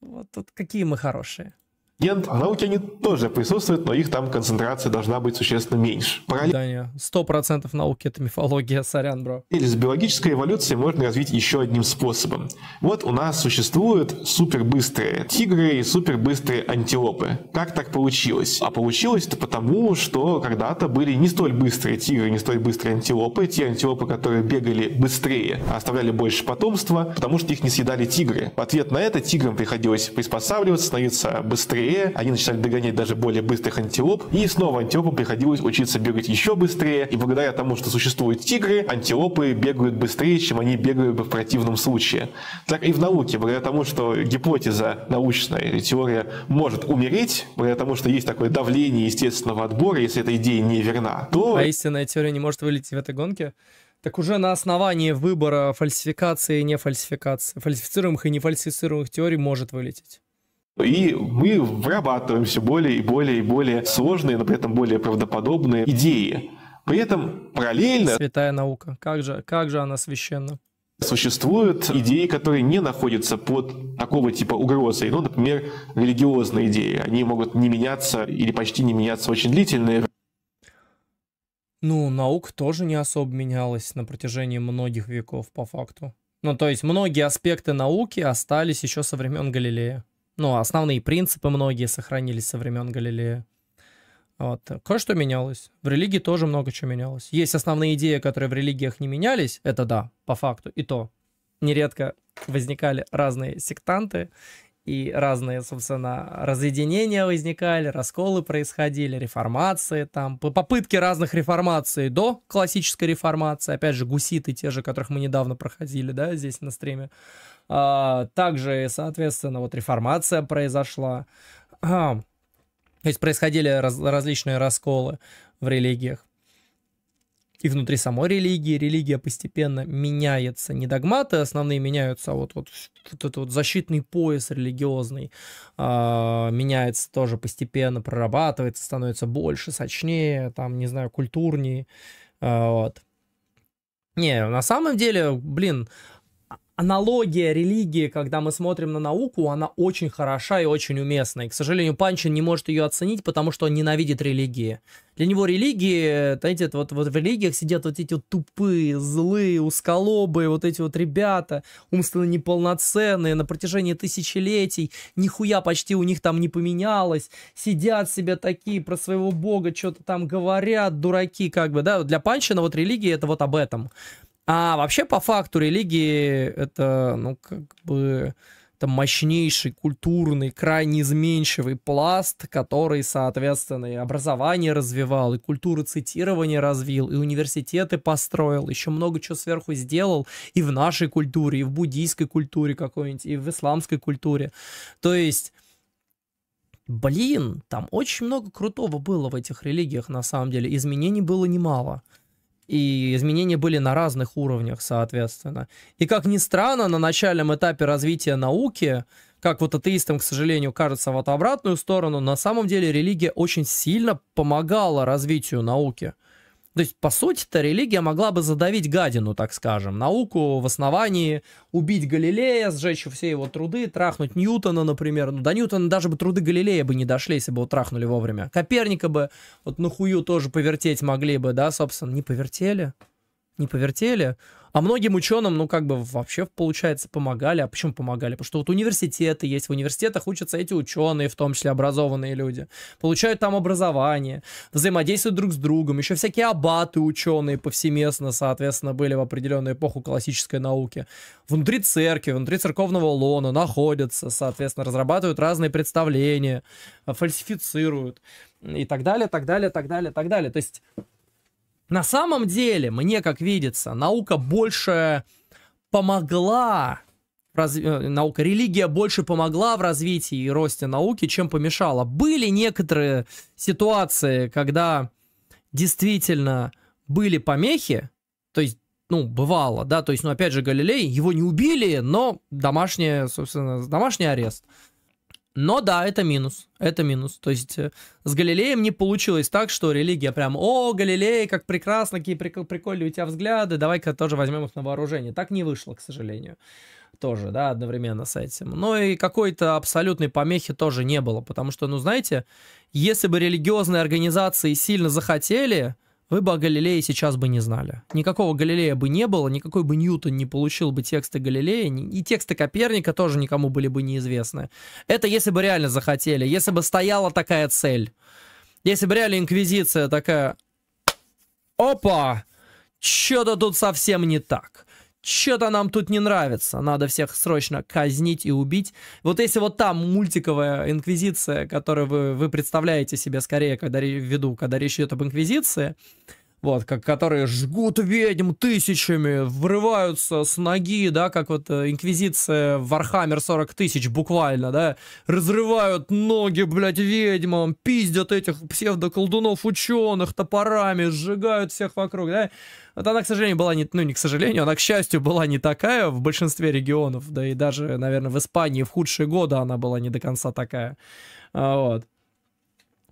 вот, вот какие мы хорошие ингредиент. В а они тоже присутствуют, но их там концентрация должна быть существенно меньше. Параллельно... Сто процентов науки — это мифология, сорян, бро. Или с биологической эволюцией можно развить еще одним способом. Вот у нас существуют супербыстрые тигры и супербыстрые антилопы. Как так получилось? А получилось это потому, что когда-то были не столь быстрые тигры, не столь быстрые антилопы. Те антилопы, которые бегали быстрее, оставляли больше потомства, потому что их не съедали тигры. В ответ на это тиграм приходилось приспосабливаться, становиться быстрее быстрее, они начинали догонять даже более быстрых антилоп, и снова антилопам приходилось учиться бегать еще быстрее, и благодаря тому, что существуют тигры, антилопы бегают быстрее, чем они бегают бы в противном случае. Так и в науке, благодаря тому, что гипотеза научная или теория может умереть, благодаря тому, что есть такое давление естественного отбора, если эта идея не верна, то... А истинная теория не может вылететь в этой гонке? Так уже на основании выбора фальсификации и не фальсификации, фальсифицируемых и нефальсифицируемых теорий может вылететь. И мы вырабатываем все более и более и более сложные, но при этом более правдоподобные идеи. При этом параллельно... Святая наука. Как же, как же она священна? Существуют идеи, которые не находятся под такого типа угрозой. Ну, например, религиозные идеи. Они могут не меняться или почти не меняться очень длительные. ну, наука тоже не особо менялась на протяжении многих веков, по факту. Ну, то есть многие аспекты науки остались еще со времен Галилея. Ну, основные принципы многие сохранились со времен Галилея. Вот. Кое-что менялось. В религии тоже много чего менялось. Есть основные идеи, которые в религиях не менялись, это да, по факту, и то. Нередко возникали разные сектанты, и разные, собственно, разъединения возникали, расколы происходили, реформации там, попытки разных реформаций до классической реформации, опять же, гуситы те же, которых мы недавно проходили, да, здесь на стриме, а, также, соответственно, вот реформация произошла. То есть происходили раз, различные расколы в религиях. И внутри самой религии религия постепенно меняется. Не догматы основные меняются, а вот, вот, вот этот вот защитный пояс религиозный э, меняется тоже постепенно, прорабатывается, становится больше, сочнее, там, не знаю, культурнее. Э, вот. Не, на самом деле, блин, аналогия религии, когда мы смотрим на науку, она очень хороша и очень уместна. И, к сожалению, Панчин не может ее оценить, потому что он ненавидит религии. Для него религии, знаете, вот, вот в религиях сидят вот эти вот тупые, злые, усколобые, вот эти вот ребята, умственно неполноценные, на протяжении тысячелетий, нихуя почти у них там не поменялось, сидят себе такие, про своего бога что-то там говорят, дураки как бы, да, для Панчина вот религия это вот об этом. А вообще, по факту, религии это, ну, как бы, это мощнейший культурный, крайне изменчивый пласт, который, соответственно, и образование развивал, и культуру цитирования развил, и университеты построил, еще много чего сверху сделал и в нашей культуре, и в буддийской культуре какой-нибудь, и в исламской культуре. То есть Блин, там очень много крутого было в этих религиях, на самом деле. Изменений было немало. И изменения были на разных уровнях, соответственно. И как ни странно, на начальном этапе развития науки, как вот атеистам, к сожалению, кажется вот обратную сторону, на самом деле религия очень сильно помогала развитию науки. То есть, по сути-то, религия могла бы задавить гадину, так скажем, науку в основании, убить Галилея, сжечь все его труды, трахнуть Ньютона, например. Ну, до Ньютона даже бы труды Галилея бы не дошли, если бы его трахнули вовремя. Коперника бы вот нахую тоже повертеть могли бы, да, собственно, не повертели. Не повертели. А многим ученым, ну, как бы вообще, получается, помогали. А почему помогали? Потому что вот университеты есть, в университетах учатся эти ученые, в том числе образованные люди. Получают там образование, взаимодействуют друг с другом. Еще всякие абаты ученые повсеместно, соответственно, были в определенную эпоху классической науки. Внутри церкви, внутри церковного лона находятся, соответственно, разрабатывают разные представления, фальсифицируют и так далее, так далее, так далее, так далее. То есть на самом деле, мне как видится, наука больше помогла, раз, э, наука, религия больше помогла в развитии и росте науки, чем помешала. Были некоторые ситуации, когда действительно были помехи, то есть ну, бывало, да, то есть, ну, опять же, Галилей, его не убили, но домашний, собственно, домашний арест. Но да, это минус, это минус. То есть э, с Галилеем не получилось так, что религия прям, о, Галилей, как прекрасно, какие прикол, прикольные у тебя взгляды, давай-ка тоже возьмем их на вооружение. Так не вышло, к сожалению, тоже, да, одновременно с этим. Но и какой-то абсолютной помехи тоже не было, потому что, ну, знаете, если бы религиозные организации сильно захотели, вы бы о Галилее сейчас бы не знали. Никакого Галилея бы не было, никакой бы Ньютон не получил бы тексты Галилея, и тексты Коперника тоже никому были бы неизвестны. Это если бы реально захотели, если бы стояла такая цель. Если бы реально Инквизиция такая... Опа! Что-то тут совсем не так что-то нам тут не нравится, надо всех срочно казнить и убить. Вот если вот там мультиковая инквизиция, которую вы, вы представляете себе скорее, когда ввиду, когда речь идет об инквизиции, вот, как, которые жгут ведьм тысячами, врываются с ноги, да, как вот э, Инквизиция в Вархаммер 40 тысяч буквально, да, разрывают ноги, блядь, ведьмам, пиздят этих псевдоколдунов-ученых топорами, сжигают всех вокруг, да. Вот она, к сожалению, была не, ну, не к сожалению, она, к счастью, была не такая в большинстве регионов, да и даже, наверное, в Испании в худшие годы она была не до конца такая, а вот.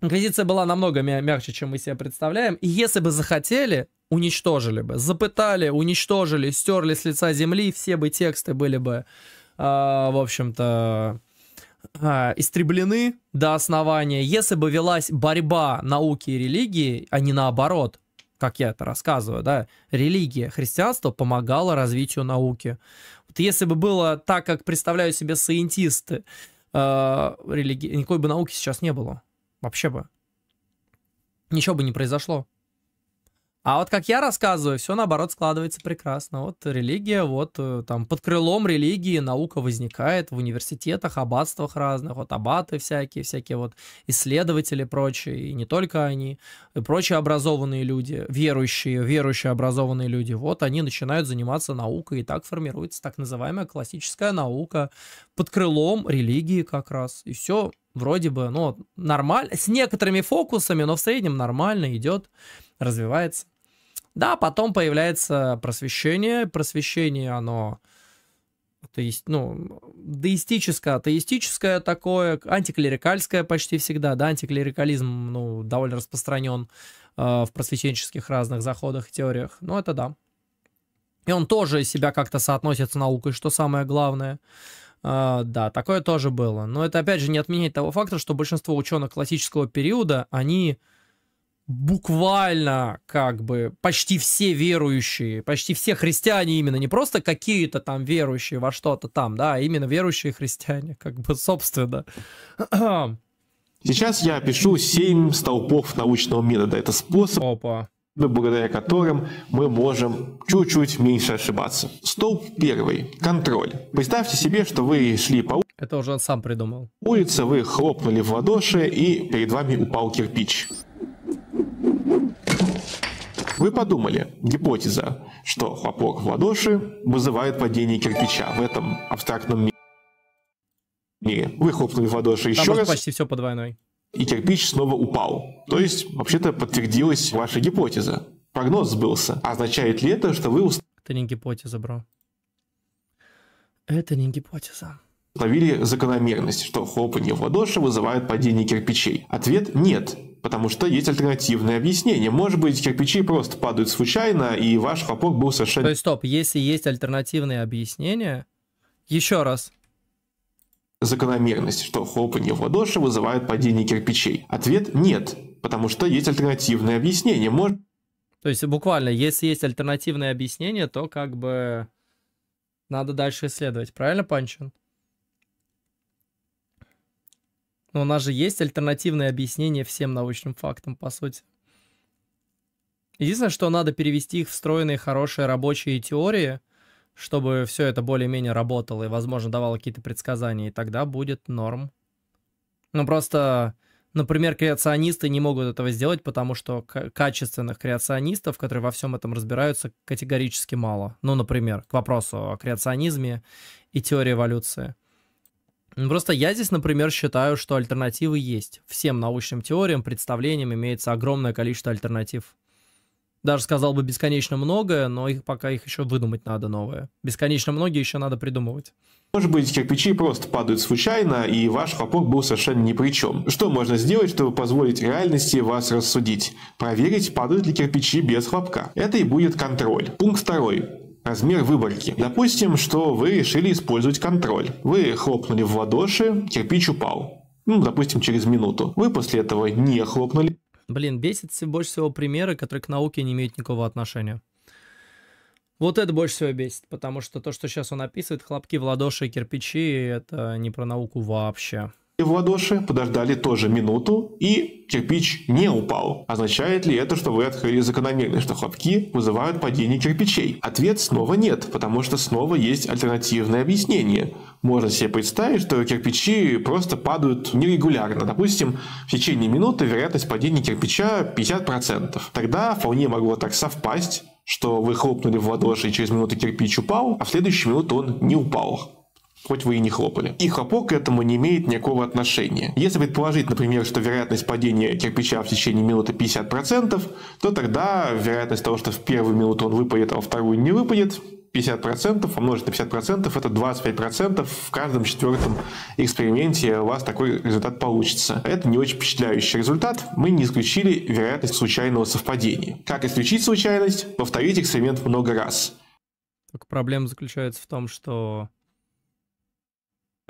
Инквизиция была намного мягче, чем мы себе представляем. И если бы захотели, уничтожили бы. Запытали, уничтожили, стерли с лица земли, все бы тексты были бы, э, в общем-то, э, истреблены до основания. Если бы велась борьба науки и религии, а не наоборот, как я это рассказываю, да, религия, христианство помогало развитию науки. Вот если бы было так, как представляю себе саентисты, э, религи... никакой бы науки сейчас не было. Вообще бы. Ничего бы не произошло. А вот как я рассказываю, все наоборот складывается прекрасно. Вот религия, вот э, там под крылом религии наука возникает в университетах, аббатствах разных, вот аббаты всякие, всякие вот исследователи прочие, и не только они, и прочие образованные люди, верующие, верующие образованные люди, вот они начинают заниматься наукой, и так формируется так называемая классическая наука под крылом религии как раз. И все вроде бы, ну, нормально, с некоторыми фокусами, но в среднем нормально идет, развивается. Да, потом появляется просвещение. Просвещение, оно атеист, ну, деистическое, атеистическое такое, антиклерикальское почти всегда, да, антиклерикализм, ну, довольно распространен э, в просвещенческих разных заходах и теориях, ну, это да. И он тоже себя как-то соотносит с наукой, что самое главное. Э, да, такое тоже было. Но это, опять же, не отменяет того факта, что большинство ученых классического периода, они буквально как бы почти все верующие, почти все христиане именно, не просто какие-то там верующие во что-то там, да, а именно верующие христиане, как бы, собственно. <clears throat> Сейчас я пишу семь столпов научного метода. Это способ, Опа. благодаря которым мы можем чуть-чуть меньше ошибаться. Столб первый. Контроль. Представьте себе, что вы шли по Это уже он сам придумал. улице, вы хлопнули в ладоши, и перед вами упал кирпич. Вы подумали, гипотеза, что хлопок в ладоши вызывает падение кирпича в этом абстрактном мире. Вы хлопнули в ладоши еще раз. почти все по двойной. И кирпич снова упал. То есть, вообще-то, подтвердилась ваша гипотеза. Прогноз сбылся. Означает ли это, что вы уст... Это не гипотеза, бро. Это не гипотеза установили закономерность, что хлопанье в ладоши вызывает падение кирпичей? Ответ – нет. Потому что есть альтернативное объяснение. Может быть, кирпичи просто падают случайно, и ваш хлопок был совершенно... То есть, стоп, если есть альтернативное объяснение... Еще раз, закономерность, что хлопанье в ладоши вызывает падение кирпичей? Ответ – нет, потому что есть альтернативное объяснение. Может... То есть буквально, если есть альтернативное объяснение, то как бы надо дальше исследовать. Правильно, Панчин? Но у нас же есть альтернативное объяснение всем научным фактам, по сути. Единственное, что надо перевести их в встроенные хорошие рабочие теории, чтобы все это более-менее работало и, возможно, давало какие-то предсказания, и тогда будет норм. Ну, просто, например, креационисты не могут этого сделать, потому что качественных креационистов, которые во всем этом разбираются, категорически мало. Ну, например, к вопросу о креационизме и теории эволюции – Просто я здесь, например, считаю, что альтернативы есть. Всем научным теориям, представлениям имеется огромное количество альтернатив. Даже сказал бы бесконечно многое, но их пока их еще выдумать надо новое. Бесконечно многие еще надо придумывать. Может быть, кирпичи просто падают случайно, и ваш rapport был совершенно ни при чем. Что можно сделать, чтобы позволить реальности вас рассудить? Проверить, падают ли кирпичи без хлопка. Это и будет контроль. Пункт второй. Размер выборки. Допустим, что вы решили использовать контроль. Вы хлопнули в ладоши, кирпич упал. Ну, допустим, через минуту. Вы после этого не хлопнули. Блин, бесит больше всего примеры, которые к науке не имеют никакого отношения. Вот это больше всего бесит, потому что то, что сейчас он описывает, хлопки в ладоши и кирпичи, это не про науку вообще в ладоши, подождали тоже минуту, и кирпич не упал. Означает ли это, что вы открыли закономерность, что хлопки вызывают падение кирпичей? Ответ снова нет, потому что снова есть альтернативное объяснение. Можно себе представить, что кирпичи просто падают нерегулярно. Допустим, в течение минуты вероятность падения кирпича 50%. Тогда вполне могло так совпасть, что вы хлопнули в ладоши и через минуту кирпич упал, а в следующую минуту он не упал хоть вы и не хлопали. И хлопок к этому не имеет никакого отношения. Если предположить, например, что вероятность падения кирпича в течение минуты 50%, то тогда вероятность того, что в первую минуту он выпадет, а во вторую не выпадет, 50% умножить на 50% это 25%. В каждом четвертом эксперименте у вас такой результат получится. Это не очень впечатляющий результат. Мы не исключили вероятность случайного совпадения. Как исключить случайность? Повторить эксперимент много раз. Только проблема заключается в том, что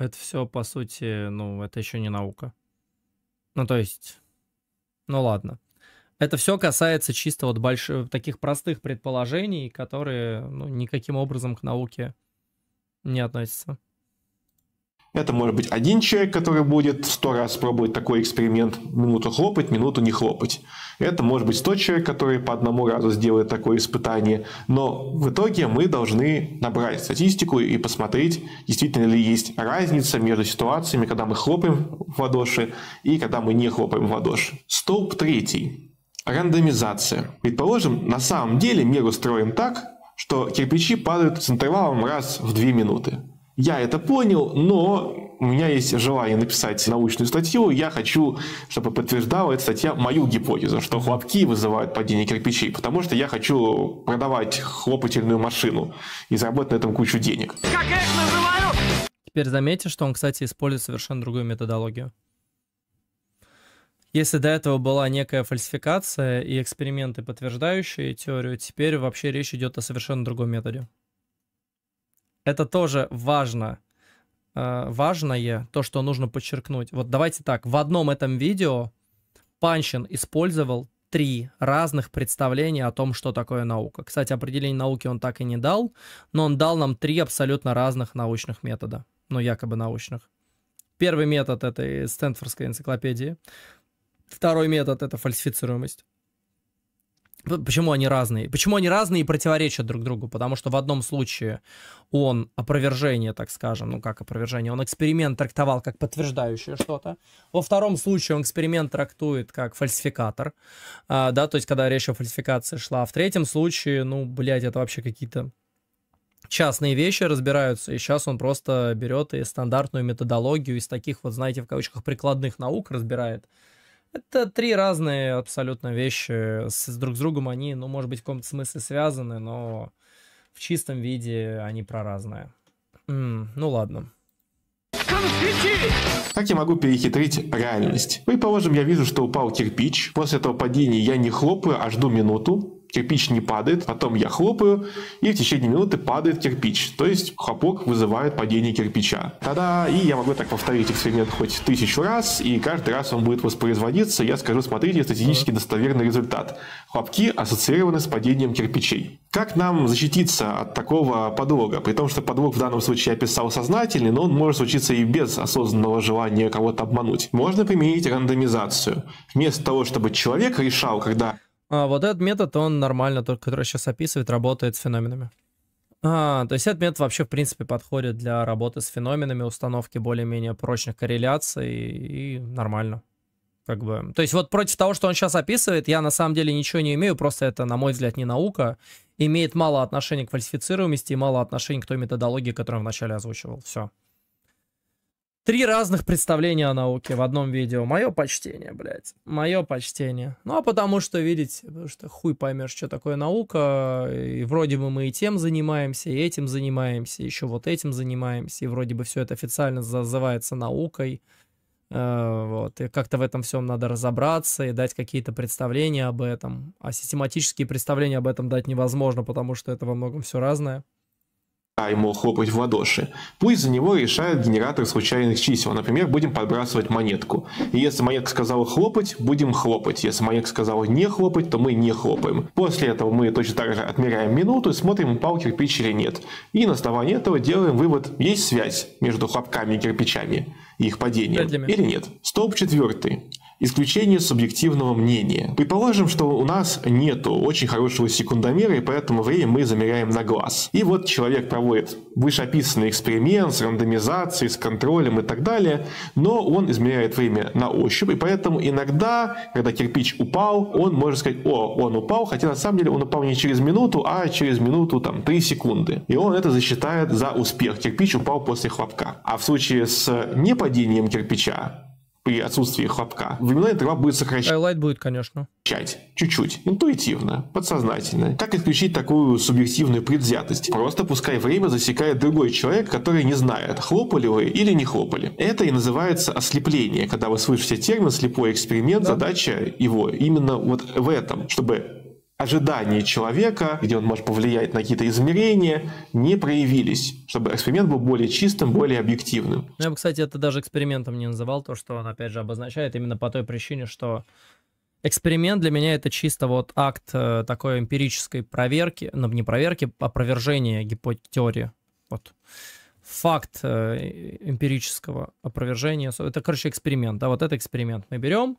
это все, по сути, ну, это еще не наука. Ну, то есть, ну ладно. Это все касается чисто вот больш... таких простых предположений, которые ну, никаким образом к науке не относятся. Это может быть один человек, который будет сто раз пробовать такой эксперимент, минуту хлопать, минуту не хлопать. Это может быть сто человек, которые по одному разу сделают такое испытание. Но в итоге мы должны набрать статистику и посмотреть, действительно ли есть разница между ситуациями, когда мы хлопаем в ладоши и когда мы не хлопаем в ладоши. Столб третий. Рандомизация. Предположим, на самом деле мир устроен так, что кирпичи падают с интервалом раз в две минуты я это понял, но у меня есть желание написать научную статью, я хочу, чтобы подтверждала эта статья мою гипотезу, что хлопки вызывают падение кирпичей, потому что я хочу продавать хлопательную машину и заработать на этом кучу денег. Как я их называю? Теперь заметьте, что он, кстати, использует совершенно другую методологию. Если до этого была некая фальсификация и эксперименты, подтверждающие теорию, теперь вообще речь идет о совершенно другом методе это тоже важно, э, важное, то, что нужно подчеркнуть. Вот давайте так, в одном этом видео Паншин использовал три разных представления о том, что такое наука. Кстати, определение науки он так и не дал, но он дал нам три абсолютно разных научных метода, ну якобы научных. Первый метод — это из Стэнфордской энциклопедии. Второй метод — это фальсифицируемость. Почему они разные? Почему они разные и противоречат друг другу? Потому что в одном случае он опровержение, так скажем, ну как опровержение, он эксперимент трактовал как подтверждающее что-то. Во втором случае он эксперимент трактует как фальсификатор, а, да, то есть когда речь о фальсификации шла. В третьем случае, ну, блядь, это вообще какие-то частные вещи разбираются, и сейчас он просто берет и стандартную методологию из таких вот, знаете, в кавычках прикладных наук разбирает, это три разные абсолютно вещи. С, с друг с другом они, ну, может быть, в каком-то смысле связаны, но в чистом виде они про разное. М, ну ладно. Как я могу перехитрить реальность? Предположим, я вижу, что упал кирпич. После этого падения я не хлопаю, а жду минуту кирпич не падает, потом я хлопаю, и в течение минуты падает кирпич, то есть хлопок вызывает падение кирпича. Тогда и я могу так повторить эксперимент хоть тысячу раз, и каждый раз он будет воспроизводиться, я скажу, смотрите, статистически достоверный результат. Хлопки ассоциированы с падением кирпичей. Как нам защититься от такого подлога? При том, что подлог в данном случае я писал сознательный, но он может случиться и без осознанного желания кого-то обмануть. Можно применить рандомизацию. Вместо того, чтобы человек решал, когда а, вот этот метод, он нормально, тот, который сейчас описывает, работает с феноменами. А, то есть этот метод вообще, в принципе, подходит для работы с феноменами, установки более-менее прочных корреляций и, нормально. Как бы. То есть вот против того, что он сейчас описывает, я на самом деле ничего не имею, просто это, на мой взгляд, не наука, имеет мало отношения к фальсифицируемости и мало отношения к той методологии, которую он вначале озвучивал. Все. Три разных представления о науке в одном видео. Мое почтение, блядь. Мое почтение. Ну, а потому что, видите, потому что хуй поймешь, что такое наука. И вроде бы мы и тем занимаемся, и этим занимаемся, еще вот этим занимаемся. И вроде бы все это официально называется наукой. Э, вот. И как-то в этом всем надо разобраться и дать какие-то представления об этом. А систематические представления об этом дать невозможно, потому что это во многом все разное а ему хлопать в ладоши. Пусть за него решает генератор случайных чисел. Например, будем подбрасывать монетку. И если монетка сказала хлопать, будем хлопать. Если монетка сказала не хлопать, то мы не хлопаем. После этого мы точно так же отмеряем минуту и смотрим, упал кирпич или нет. И на основании этого делаем вывод, есть связь между хлопками и кирпичами, и их падением или нет. Столб четвертый исключение субъективного мнения. Предположим, что у нас нету очень хорошего секундомера, и поэтому время мы замеряем на глаз. И вот человек проводит вышеописанный эксперимент с рандомизацией, с контролем и так далее, но он измеряет время на ощупь, и поэтому иногда, когда кирпич упал, он может сказать, о, он упал, хотя на самом деле он упал не через минуту, а через минуту там 3 секунды. И он это засчитает за успех. Кирпич упал после хлопка. А в случае с непадением кирпича, при отсутствии хлопка, временной интервал будет сокращать. Highlight будет, конечно. Чуть-чуть. Интуитивно, подсознательно. Как исключить такую субъективную предвзятость? Просто пускай время засекает другой человек, который не знает, хлопали вы или не хлопали. Это и называется ослепление, когда вы слышите термин «слепой эксперимент», да. задача его именно вот в этом, чтобы ожидания человека, где он может повлиять на какие-то измерения, не проявились, чтобы эксперимент был более чистым, более объективным. Ну, я бы, кстати, это даже экспериментом не называл, то, что он, опять же, обозначает именно по той причине, что Эксперимент для меня это чисто вот акт э, такой эмпирической проверки, ну не проверки, а опровержения гипотезы теории. Вот факт э, эмпирического опровержения. Это, короче, эксперимент. Да, вот это эксперимент мы берем,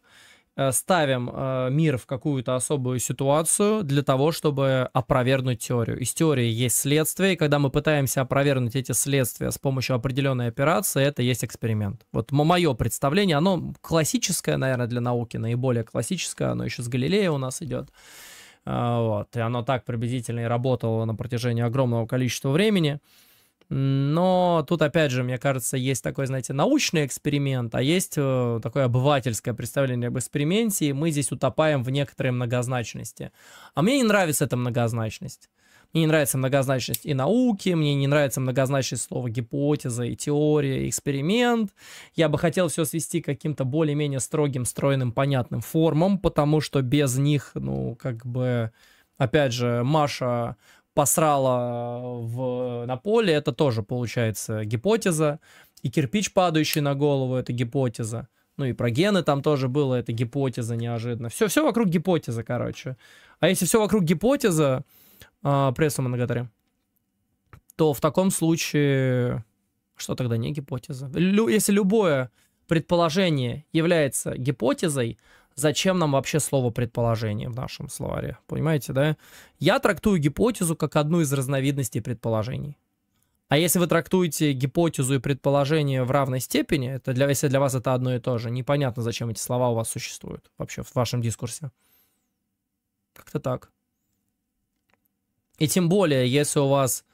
Э, ставим э, мир в какую-то особую ситуацию для того, чтобы опровергнуть теорию. Из теории есть следствие, и когда мы пытаемся опровергнуть эти следствия с помощью определенной операции, это есть эксперимент. Вот мое представление, оно классическое, наверное, для науки, наиболее классическое, оно еще с Галилея у нас идет. Э, вот, и оно так приблизительно и работало на протяжении огромного количества времени. Но тут, опять же, мне кажется, есть такой, знаете, научный эксперимент, а есть э, такое обывательское представление об эксперименте, и мы здесь утопаем в некоторой многозначности. А мне не нравится эта многозначность. Мне не нравится многозначность и науки, мне не нравится многозначность слова гипотеза и теория, и эксперимент. Я бы хотел все свести к каким-то более-менее строгим, стройным, понятным формам, потому что без них, ну, как бы, опять же, Маша посрала э, в, э, на поле, это тоже получается гипотеза. И кирпич, падающий на голову, это гипотеза. Ну и про гены там тоже было, это гипотеза неожиданно. Все, все вокруг гипотезы, короче. А если все вокруг гипотезы, э, а, прессу многотаря, то в таком случае... Что тогда не гипотеза? Лю, если любое предположение является гипотезой, зачем нам вообще слово «предположение» в нашем словаре? Понимаете, да? Я трактую гипотезу как одну из разновидностей предположений. А если вы трактуете гипотезу и предположение в равной степени, это для, если для вас это одно и то же, непонятно, зачем эти слова у вас существуют вообще в вашем дискурсе. Как-то так. И тем более, если у вас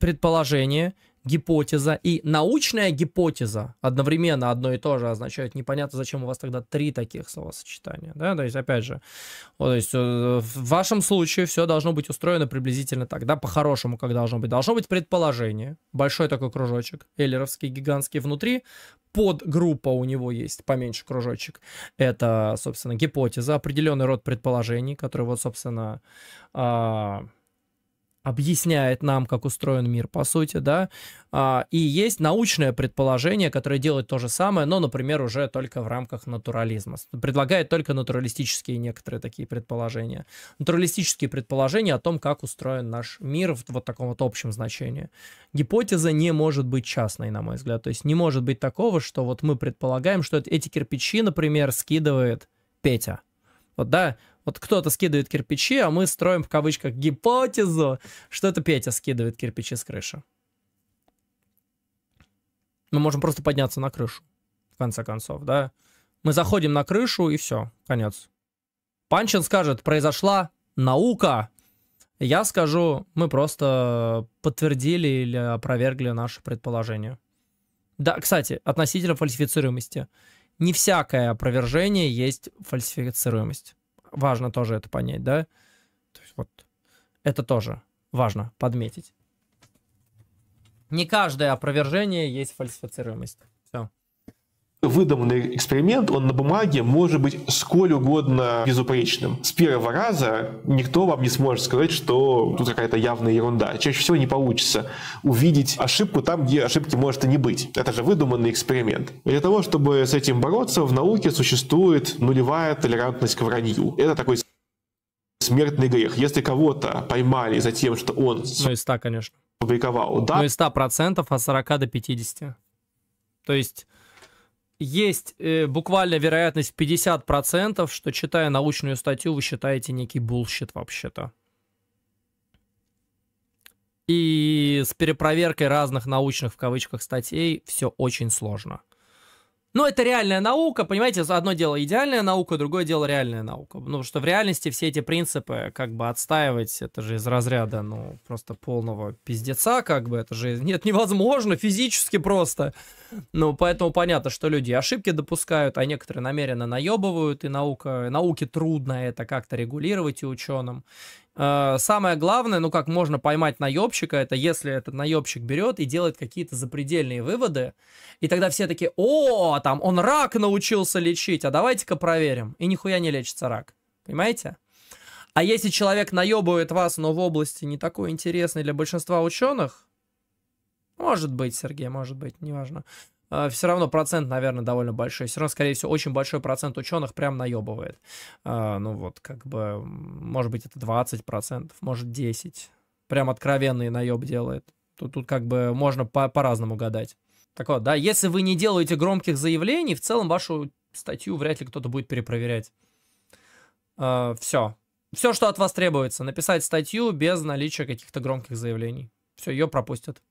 предположение гипотеза и научная гипотеза одновременно одно и то же означают непонятно, зачем у вас тогда три таких словосочетания. Да? То есть, опять же, вот, то есть, э, в вашем случае все должно быть устроено приблизительно так, да, по-хорошему, как должно быть. Должно быть предположение, большой такой кружочек, эллеровский, гигантский внутри, подгруппа у него есть, поменьше кружочек. Это, собственно, гипотеза, определенный род предположений, который вот, собственно, а, объясняет нам, как устроен мир, по сути, да. А, и есть научное предположение, которое делает то же самое, но, например, уже только в рамках натурализма. Предлагает только натуралистические некоторые такие предположения. Натуралистические предположения о том, как устроен наш мир в вот таком вот общем значении. Гипотеза не может быть частной, на мой взгляд. То есть не может быть такого, что вот мы предполагаем, что эти кирпичи, например, скидывает Петя. Вот, да, вот кто-то скидывает кирпичи, а мы строим в кавычках гипотезу, что это Петя скидывает кирпичи с крыши. Мы можем просто подняться на крышу, в конце концов, да. Мы заходим на крышу, и все, конец. Панчин скажет, произошла наука. Я скажу, мы просто подтвердили или опровергли наше предположение. Да, кстати, относительно фальсифицируемости. Не всякое опровержение есть фальсифицируемость. Важно тоже это понять, да? То есть вот это тоже важно подметить. Не каждое опровержение есть фальсифицируемость. Выдуманный эксперимент, он на бумаге может быть сколь угодно безупречным. С первого раза никто вам не сможет сказать, что тут какая-то явная ерунда. Чаще всего не получится увидеть ошибку там, где ошибки может и не быть. Это же выдуманный эксперимент. для того, чтобы с этим бороться, в науке существует нулевая толерантность к вранью. Это такой смертный грех. Если кого-то поймали за тем, что он... Ну, из 100, конечно. Публиковал, да? Ну, из 100 процентов, от 40 до 50. То есть есть э, буквально вероятность 50%, что читая научную статью, вы считаете некий булщит вообще-то. И с перепроверкой разных научных в кавычках статей все очень сложно. Ну, это реальная наука, понимаете, одно дело идеальная наука, другое дело реальная наука. Ну, что в реальности все эти принципы как бы отстаивать, это же из разряда, ну, просто полного пиздеца, как бы, это же нет, невозможно, физически просто. Ну, поэтому понятно, что люди ошибки допускают, а некоторые намеренно наебывают, и наука, науке трудно это как-то регулировать и ученым. Э, самое главное, ну как можно поймать наебщика, это если этот наебщик берет и делает какие-то запредельные выводы, и тогда все такие, о, там он рак научился лечить, а давайте-ка проверим. И нихуя не лечится рак. Понимаете? А если человек наебывает вас, но в области не такой интересной для большинства ученых, может быть, Сергей, может быть, неважно. Э, все равно процент, наверное, довольно большой. Все равно, скорее всего, очень большой процент ученых прям наебывает. А, ну вот, как бы, может быть, это 20%, может, 10%. Прям откровенный наеб делает. Тут, тут как бы можно по- по-разному гадать. Так вот, да, если вы не делаете громких заявлений, в целом вашу статью вряд ли кто-то будет перепроверять. Все. А, все, что от вас требуется, написать статью без наличия каких-то громких заявлений. Все, ее пропустят.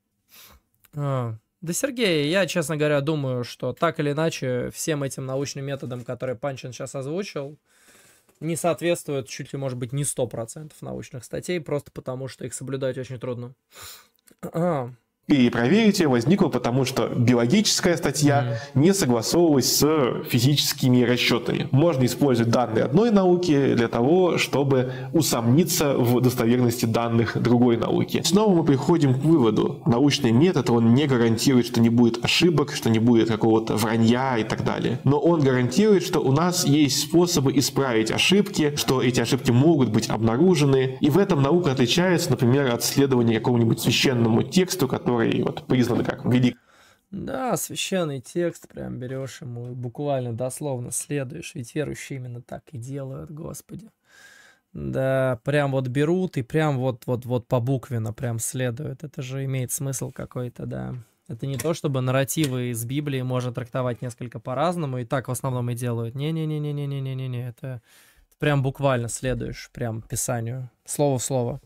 А. Да, Сергей, я, честно говоря, думаю, что так или иначе всем этим научным методам, которые Панчин сейчас озвучил, не соответствует чуть ли, может быть, не 100% научных статей, просто потому что их соблюдать очень трудно. <sniffs> и проверить ее возникла потому, что биологическая статья mm не согласовывалась с физическими расчетами. Можно использовать данные одной науки для того, чтобы усомниться в достоверности данных другой науки. Снова мы приходим к выводу. Научный метод, он не гарантирует, что не будет ошибок, что не будет какого-то вранья и так далее. Но он гарантирует, что у нас есть способы исправить ошибки, что эти ошибки могут быть обнаружены. И в этом наука отличается, например, от следования какому-нибудь священному тексту, который который вот признан как велик. Да, священный текст прям берешь ему и буквально дословно следуешь, ведь верующие именно так и делают, Господи. Да, прям вот берут и прям вот вот вот по буквенно прям следуют. Это же имеет смысл какой-то, да. Это не то, чтобы нарративы из Библии можно трактовать несколько по-разному, и так в основном и делают. Не-не-не-не-не-не-не-не, это прям буквально следуешь прям Писанию, слово в слово.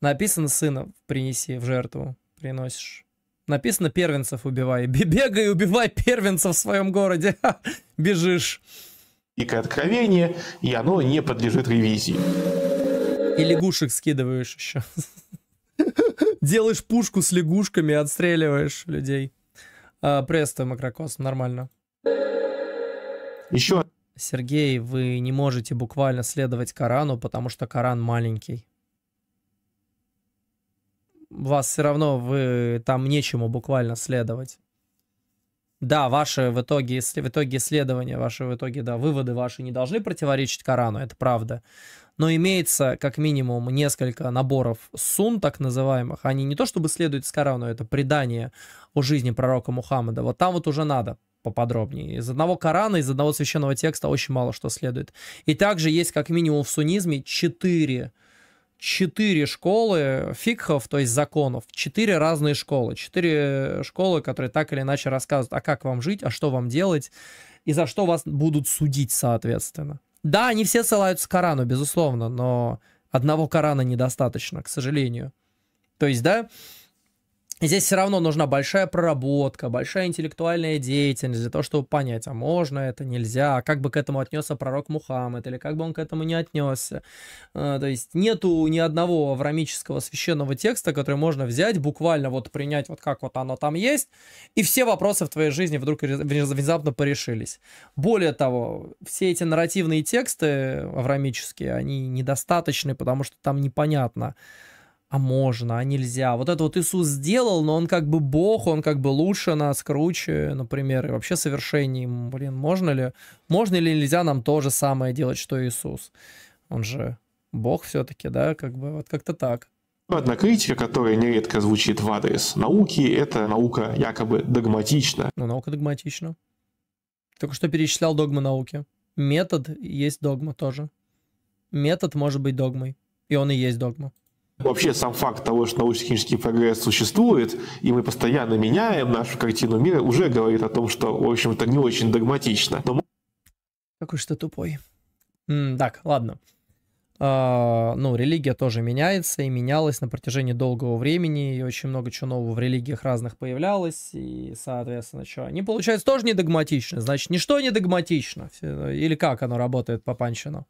Написано сына принеси в жертву, приносишь. Написано первенцев убивай. Бегай, убивай первенцев в своем городе. <laughs> Бежишь. Дикое откровение, и оно не подлежит ревизии. И лягушек скидываешь еще. <laughs> Делаешь пушку с лягушками, отстреливаешь людей. А, Престо, Макрокос, нормально. Еще. Сергей, вы не можете буквально следовать Корану, потому что Коран маленький вас все равно, вы там нечему буквально следовать. Да, ваши в итоге, в итоге исследования, ваши в итоге, да, выводы ваши не должны противоречить Корану, это правда. Но имеется как минимум несколько наборов сун, так называемых. Они не то чтобы следуют с Корану, это предание о жизни пророка Мухаммада. Вот там вот уже надо поподробнее. Из одного Корана, из одного священного текста очень мало что следует. И также есть как минимум в сунизме четыре 4 четыре школы фикхов, то есть законов, четыре разные школы, четыре школы, которые так или иначе рассказывают, а как вам жить, а что вам делать, и за что вас будут судить, соответственно. Да, они все ссылаются к Корану, безусловно, но одного Корана недостаточно, к сожалению. То есть, да, Здесь все равно нужна большая проработка, большая интеллектуальная деятельность для того, чтобы понять, а можно это, нельзя, а как бы к этому отнесся пророк Мухаммед, или как бы он к этому не отнесся. А, то есть нету ни одного аврамического священного текста, который можно взять, буквально вот принять вот как вот оно там есть, и все вопросы в твоей жизни вдруг внезапно порешились. Более того, все эти нарративные тексты аврамические, они недостаточны, потому что там непонятно, а можно, а нельзя. Вот это вот Иисус сделал, но он как бы Бог, он как бы лучше нас, круче, например, и вообще совершеннее. Блин, можно ли, можно ли нельзя нам то же самое делать, что Иисус? Он же Бог все-таки, да, как бы вот как-то так. Ну, Одна критика, которая нередко звучит в адрес науки, это наука якобы догматична. Ну, наука догматична. Только что перечислял догмы науки. Метод есть догма тоже. Метод может быть догмой, и он и есть догма. Вообще сам факт того, что научно-технический прогресс существует, и мы постоянно меняем нашу картину мира, уже говорит о том, что, в общем-то, не очень догматично. Но... Какой что тупой. М так, ладно. А, ну, религия тоже меняется и менялась на протяжении долгого времени, и очень много чего нового в религиях разных появлялось, и, соответственно, что, они, получается, тоже не догматичны, значит, ничто не догматично. Или как оно работает по Панчину?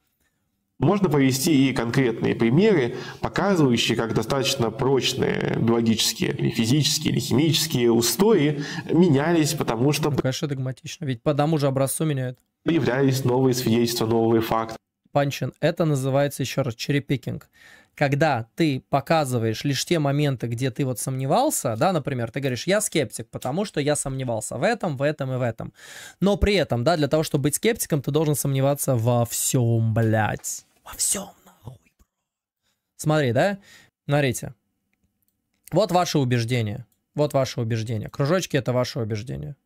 Можно повести и конкретные примеры, показывающие, как достаточно прочные биологические или физические или химические устои менялись, потому что... Ну, конечно, догматично, ведь по тому же образцу меняют. Появлялись новые свидетельства, новые факты. Панчин, это называется еще раз черепикинг. Когда ты показываешь лишь те моменты, где ты вот сомневался, да, например, ты говоришь, я скептик, потому что я сомневался в этом, в этом и в этом. Но при этом, да, для того, чтобы быть скептиком, ты должен сомневаться во всем, блядь во всем нахуй. Смотри, да? Смотрите. Вот ваше убеждение. Вот ваше убеждение. Кружочки это ваше убеждение.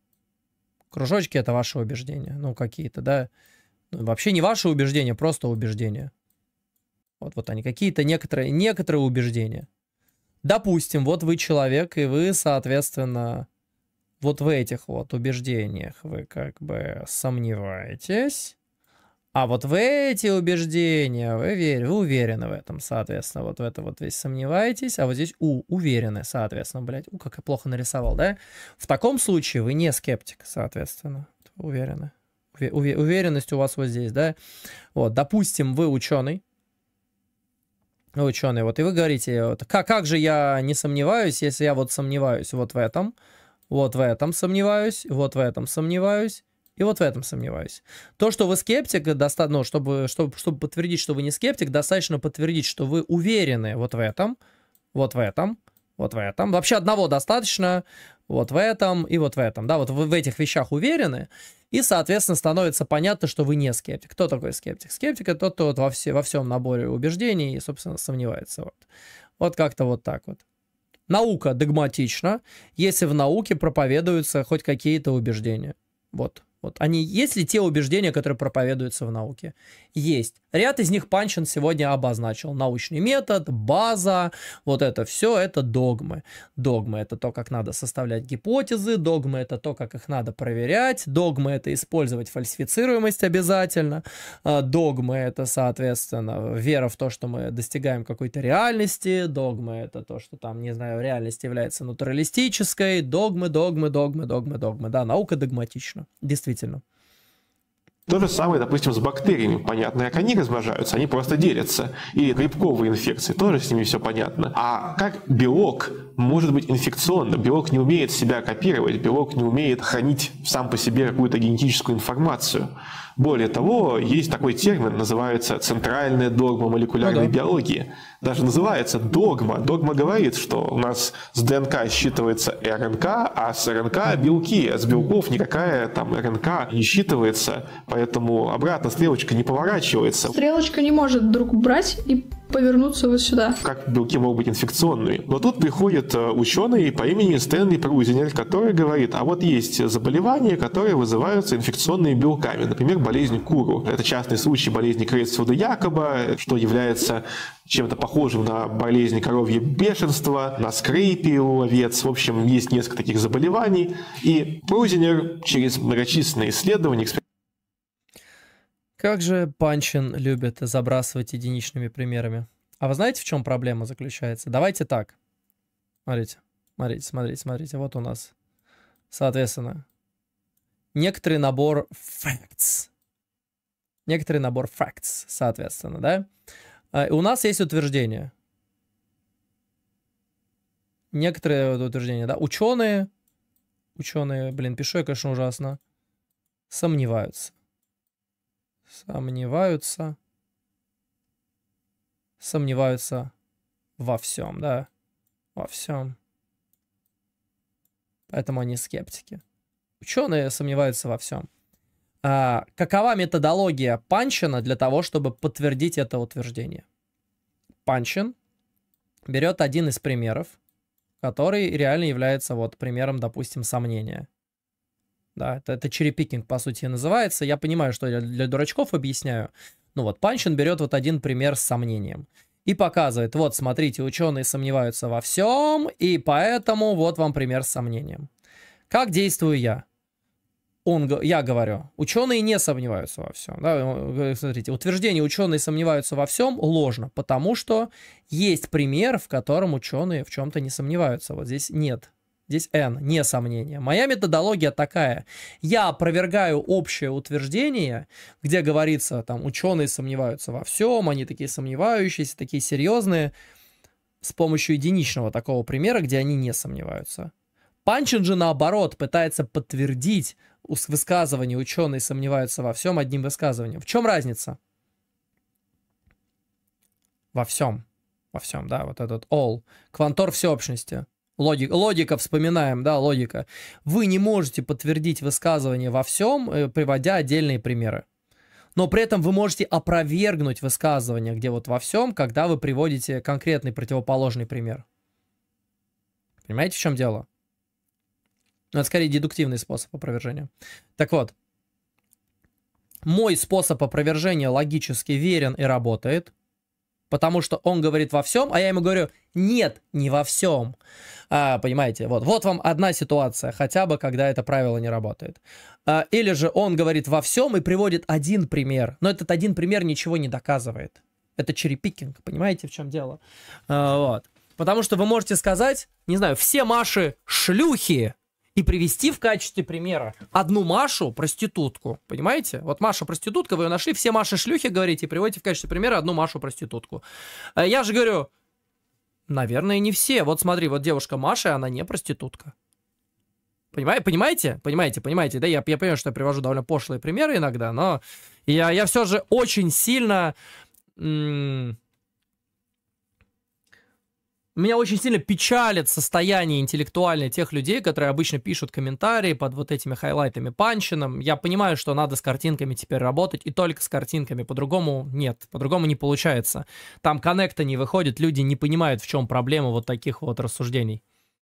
Кружочки это ваше убеждение. Ну, какие-то, да. Ну, вообще не ваше убеждение, просто убеждение. Вот, вот они, какие-то некоторые, некоторые убеждения. Допустим, вот вы человек, и вы, соответственно, вот в этих вот убеждениях вы как бы сомневаетесь. А вот в эти убеждения вы, верь, вы уверены в этом, соответственно. Вот в это вот весь сомневаетесь, а вот здесь у уверены, соответственно, блять, У, как я плохо нарисовал, да? В таком случае вы не скептик, соответственно. Уверены. Уве, уверенность у вас вот здесь, да? Вот, допустим, вы ученый, ученый, вот, и вы говорите, вот, как, как же я не сомневаюсь, если я вот сомневаюсь вот в этом, вот в этом сомневаюсь, вот в этом сомневаюсь, и вот в этом сомневаюсь. То, что вы скептик, доста... ну, чтобы, чтобы, чтобы подтвердить, что вы не скептик, достаточно подтвердить, что вы уверены вот в этом, вот в этом, вот в этом. Вообще одного достаточно, вот в этом и вот в этом. Да, вот вы в этих вещах уверены, и, соответственно, становится понятно, что вы не скептик. Кто такой скептик? Скептик — это тот, кто вот во, все, во всем наборе убеждений и, собственно, сомневается. Вот, вот как-то вот так вот. Наука догматична, если в науке проповедуются хоть какие-то убеждения. Вот. Вот они, есть ли те убеждения, которые проповедуются в науке? Есть. Ряд из них Панчин сегодня обозначил. Научный метод, база, вот это все, это догмы. Догмы это то, как надо составлять гипотезы, догмы это то, как их надо проверять, догмы это использовать фальсифицируемость обязательно, а, догмы это, соответственно, вера в то, что мы достигаем какой-то реальности, догмы это то, что там, не знаю, реальность является натуралистической, догмы, догмы, догмы, догмы, догмы, догмы, да, наука догматична, действительно действительно. То же самое, допустим, с бактериями. Понятно, как они размножаются, они просто делятся. и грибковые инфекции, тоже с ними все понятно. А как белок может быть инфекционным? Белок не умеет себя копировать, белок не умеет хранить сам по себе какую-то генетическую информацию. Более того, есть такой термин, называется центральная догма ну молекулярной ну, да. биологии даже называется догма. Догма говорит, что у нас с ДНК считывается РНК, а с РНК белки. А с белков никакая там РНК не считывается, поэтому обратно стрелочка не поворачивается. Стрелочка не может вдруг брать и повернуться вот сюда. Как белки могут быть инфекционные. Но тут приходит э, ученый по имени Стэнли Прузинер, который говорит, а вот есть заболевания, которые вызываются инфекционными белками. Например, болезнь Куру. Это частный случай болезни Крейсфилда Якоба, что является чем-то похожим на болезнь коровье бешенства, на скрипи у овец. В общем, есть несколько таких заболеваний. И Прузинер через многочисленные исследования... Как же Панчин любит забрасывать единичными примерами. А вы знаете, в чем проблема заключается? Давайте так. Смотрите, смотрите, смотрите, смотрите. Вот у нас, соответственно, некоторый набор facts. Некоторый набор facts, соответственно, да? А, у нас есть утверждение. Некоторые утверждения, да. Ученые, ученые, блин, пишу я, конечно, ужасно, сомневаются. Сомневаются. Сомневаются во всем, да. Во всем. Поэтому они скептики. Ученые сомневаются во всем. А, какова методология Панчина для того, чтобы подтвердить это утверждение? Панчин берет один из примеров, который реально является вот примером, допустим, сомнения. Да, это, это черепикинг, по сути, называется. Я понимаю, что я для дурачков объясняю. Ну вот, Панчин берет вот один пример с сомнением и показывает, вот смотрите, ученые сомневаются во всем, и поэтому вот вам пример с сомнением. Как действую я? он, я говорю, ученые не сомневаются во всем. Да? Э, смотрите, утверждение ученые сомневаются во всем ложно, потому что есть пример, в котором ученые в чем-то не сомневаются. Вот здесь нет. Здесь N, не сомнение. Моя методология такая. Я опровергаю общее утверждение, где говорится, там, ученые сомневаются во всем, они такие сомневающиеся, такие серьезные, с помощью единичного такого примера, где они не сомневаются. Панчин же, наоборот, пытается подтвердить высказывании ученые сомневаются во всем одним высказыванием. В чем разница? Во всем. Во всем, да, вот этот all. Квантор всеобщности. Логика, логика, вспоминаем, да, логика. Вы не можете подтвердить высказывание во всем, э, приводя отдельные примеры. Но при этом вы можете опровергнуть высказывание, где вот во всем, когда вы приводите конкретный противоположный пример. Понимаете, в чем дело? Но ну, это скорее дедуктивный способ опровержения. Так вот, мой способ опровержения логически верен и работает, потому что он говорит во всем, а я ему говорю, нет, не во всем. А, понимаете, вот, вот вам одна ситуация, хотя бы когда это правило не работает. А, или же он говорит во всем и приводит один пример, но этот один пример ничего не доказывает. Это черепикинг, понимаете, в чем дело? А, вот. Потому что вы можете сказать, не знаю, все Маши шлюхи, и привести в качестве примера одну Машу, проститутку. Понимаете? Вот Маша проститутка, вы ее нашли, все Маши шлюхи, говорите, и приводите в качестве примера одну Машу проститутку. Э, я же говорю, наверное, не все. Вот смотри, вот девушка Маша, она не проститутка. Понимаете? Понимаете? Понимаете? Понимаете? Да, я, я понимаю, что я привожу довольно пошлые примеры иногда, но я, я все же очень сильно... М- меня очень сильно печалит состояние интеллектуальное тех людей, которые обычно пишут комментарии под вот этими хайлайтами панчином. Я понимаю, что надо с картинками теперь работать, и только с картинками. По-другому нет, по-другому не получается. Там коннекта не выходит, люди не понимают, в чем проблема вот таких вот рассуждений.